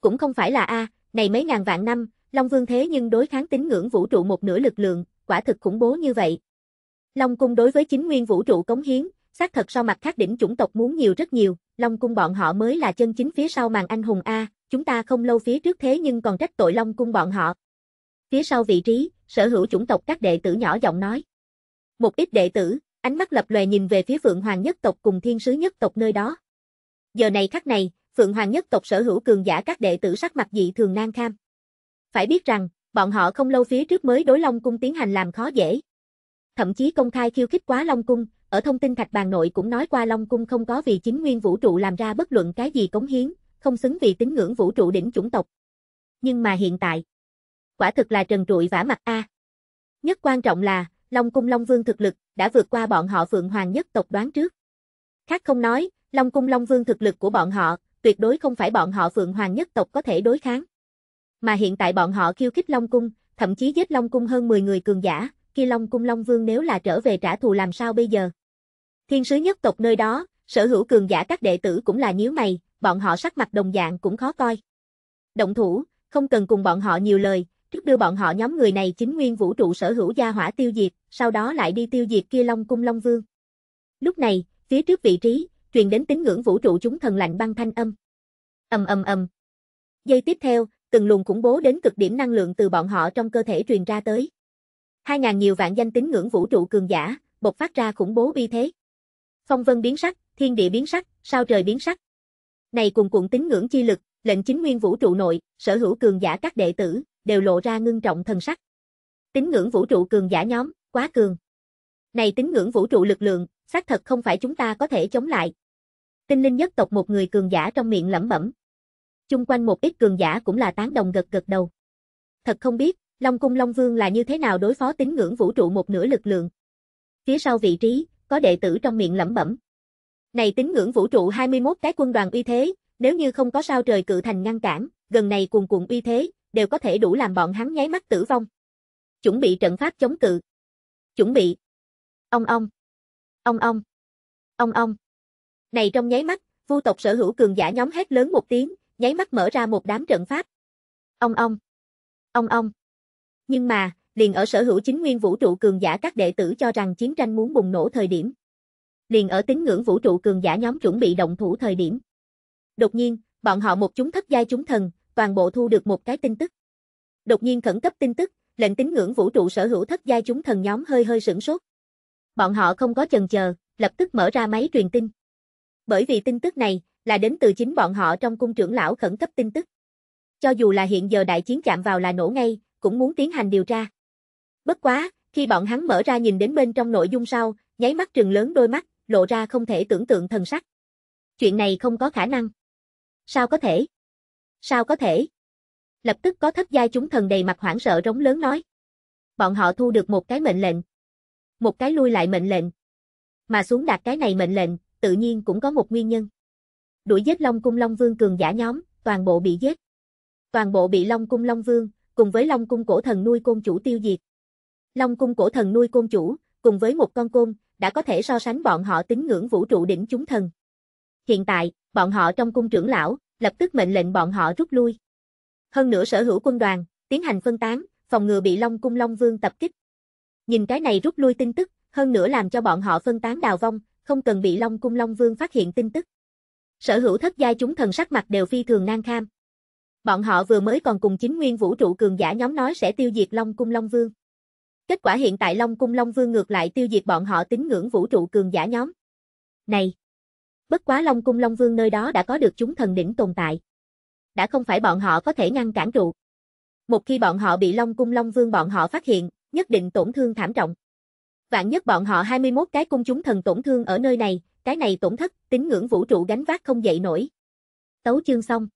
Cũng không phải là A, à, này mấy ngàn vạn năm, Long Vương thế nhưng đối kháng tín ngưỡng vũ trụ một nửa lực lượng, quả thực khủng bố như vậy. Long Cung đối với chính nguyên vũ trụ cống hiến, xác thật so mặt khác đỉnh chủng tộc muốn nhiều rất nhiều, Long Cung bọn họ mới là chân chính phía sau màn anh hùng A, chúng ta không lâu phía trước thế nhưng còn trách tội Long Cung bọn họ. Phía sau vị trí, sở hữu chủng tộc các đệ tử nhỏ giọng nói. Một ít đệ tử, ánh mắt lập lòe nhìn về phía Phượng Hoàng nhất tộc cùng Thiên Sứ nhất tộc nơi đó. Giờ này khắc này, Phượng Hoàng nhất tộc sở hữu cường giả các đệ tử sắc mặt dị thường nan kham. Phải biết rằng, bọn họ không lâu phía trước mới đối Long Cung tiến hành làm khó dễ. Thậm chí công khai khiêu khích quá Long Cung, ở thông tin thạch bàn nội cũng nói qua Long Cung không có vì chính nguyên vũ trụ làm ra bất luận cái gì cống hiến, không xứng vì tín ngưỡng vũ trụ đỉnh chủng tộc. Nhưng mà hiện tại, quả thực là trần trụi vả mặt A. Nhất quan trọng là, Long Cung Long Vương thực lực đã vượt qua bọn họ Phượng Hoàng nhất tộc đoán trước. Khác không nói, Long Cung Long Vương thực lực của bọn họ tuyệt đối không phải bọn họ Phượng Hoàng nhất tộc có thể đối kháng. Mà hiện tại bọn họ khiêu khích Long Cung, thậm chí giết Long Cung hơn 10 người cường giả, khi Long Cung Long Vương nếu là trở về trả thù làm sao bây giờ? Thiên sứ nhất tộc nơi đó, sở hữu cường giả các đệ tử cũng là nhíu mày, bọn họ sắc mặt đồng dạng cũng khó coi. Động thủ, không cần cùng bọn họ nhiều lời, trước đưa bọn họ nhóm người này chính nguyên vũ trụ sở hữu gia hỏa tiêu diệt, sau đó lại đi tiêu diệt kia Long Cung Long Vương. Lúc này, phía trước vị trí, truyền đến tín ngưỡng vũ trụ chúng thần lạnh băng thanh âm. Ầm ầm ầm. Giây tiếp theo, từng luồng khủng bố đến cực điểm năng lượng từ bọn họ trong cơ thể truyền ra tới. Hai ngàn nhiều vạn danh tính ngưỡng vũ trụ cường giả, bộc phát ra khủng bố uy thế. Phong vân biến sắc, thiên địa biến sắc, sao trời biến sắc. Này cùng cuộn tính ngưỡng chi lực, lệnh chính nguyên vũ trụ nội, sở hữu cường giả các đệ tử, đều lộ ra ngưng trọng thần sắc. Tính ngưỡng vũ trụ cường giả nhóm, quá cường. Này tính ngưỡng vũ trụ lực lượng, xác thật không phải chúng ta có thể chống lại. Tinh linh nhất tộc một người cường giả trong miệng lẩm bẩm, chung quanh một ít cường giả cũng là tán đồng gật gật đầu. Thật không biết, Long Cung Long Vương là như thế nào đối phó tín ngưỡng vũ trụ một nửa lực lượng. Phía sau vị trí, có đệ tử trong miệng lẩm bẩm. Này tín ngưỡng vũ trụ 21 cái quân đoàn uy thế, nếu như không có sao trời cự thành ngăn cản, gần này cuồn cuộn uy thế, đều có thể đủ làm bọn hắn nháy mắt tử vong. Chuẩn bị trận pháp chống cự. Chuẩn bị. Ông ông. Ông ông. Ông ông. Này trong nháy mắt, vu tộc sở hữu cường giả nhóm hét lớn một tiếng, nháy mắt mở ra một đám trận pháp. Ông ông, ông ông. Nhưng mà, liền ở sở hữu chính nguyên vũ trụ cường giả các đệ tử cho rằng chiến tranh muốn bùng nổ thời điểm. Liền ở tín ngưỡng vũ trụ cường giả nhóm chuẩn bị động thủ thời điểm. Đột nhiên, bọn họ một chúng thất giai chúng thần, toàn bộ thu được một cái tin tức. Đột nhiên khẩn cấp tin tức, lệnh tín ngưỡng vũ trụ sở hữu thất giai chúng thần nhóm hơi hơi sửng sốt. Bọn họ không có chần chờ, lập tức mở ra máy truyền tin. Bởi vì tin tức này, là đến từ chính bọn họ trong cung trưởng lão khẩn cấp tin tức. Cho dù là hiện giờ đại chiến chạm vào là nổ ngay, cũng muốn tiến hành điều tra. Bất quá, khi bọn hắn mở ra nhìn đến bên trong nội dung sau, nháy mắt trừng lớn đôi mắt, lộ ra không thể tưởng tượng thần sắc. Chuyện này không có khả năng. Sao có thể? Sao có thể? Lập tức có thất giai chúng thần đầy mặt hoảng sợ rống lớn nói. Bọn họ thu được một cái mệnh lệnh. Một cái lui lại mệnh lệnh. Mà xuống đạt cái này mệnh lệnh, tự nhiên cũng có một nguyên nhân đuổi giết Long cung Long Vương cường giả nhóm, toàn bộ bị giết. Toàn bộ bị Long cung Long Vương, cùng với Long cung cổ thần nuôi côn chủ tiêu diệt. Long cung cổ thần nuôi côn chủ, cùng với một con côn, đã có thể so sánh bọn họ tính ngưỡng vũ trụ đỉnh chúng thần. Hiện tại, bọn họ trong cung trưởng lão, lập tức mệnh lệnh bọn họ rút lui. Hơn nữa sở hữu quân đoàn, tiến hành phân tán, phòng ngừa bị Long cung Long Vương tập kích. Nhìn cái này rút lui tin tức, hơn nữa làm cho bọn họ phân tán đào vong, không cần bị Long cung Long Vương phát hiện tin tức. Sở hữu thất giai chúng thần sắc mặt đều phi thường nang kham. Bọn họ vừa mới còn cùng chính nguyên vũ trụ cường giả nhóm nói sẽ tiêu diệt Long cung Long Vương. Kết quả hiện tại Long cung Long Vương ngược lại tiêu diệt bọn họ tín ngưỡng vũ trụ cường giả nhóm. Này, bất quá Long cung Long Vương nơi đó đã có được chúng thần đỉnh tồn tại. Đã không phải bọn họ có thể ngăn cản trụ. Một khi bọn họ bị Long cung Long Vương bọn họ phát hiện, nhất định tổn thương thảm trọng. Vạn nhất bọn họ 21 cái cung chúng thần tổn thương ở nơi này, cái này tổn thất, tín ngưỡng vũ trụ gánh vác không dậy nổi. Tấu chương xong.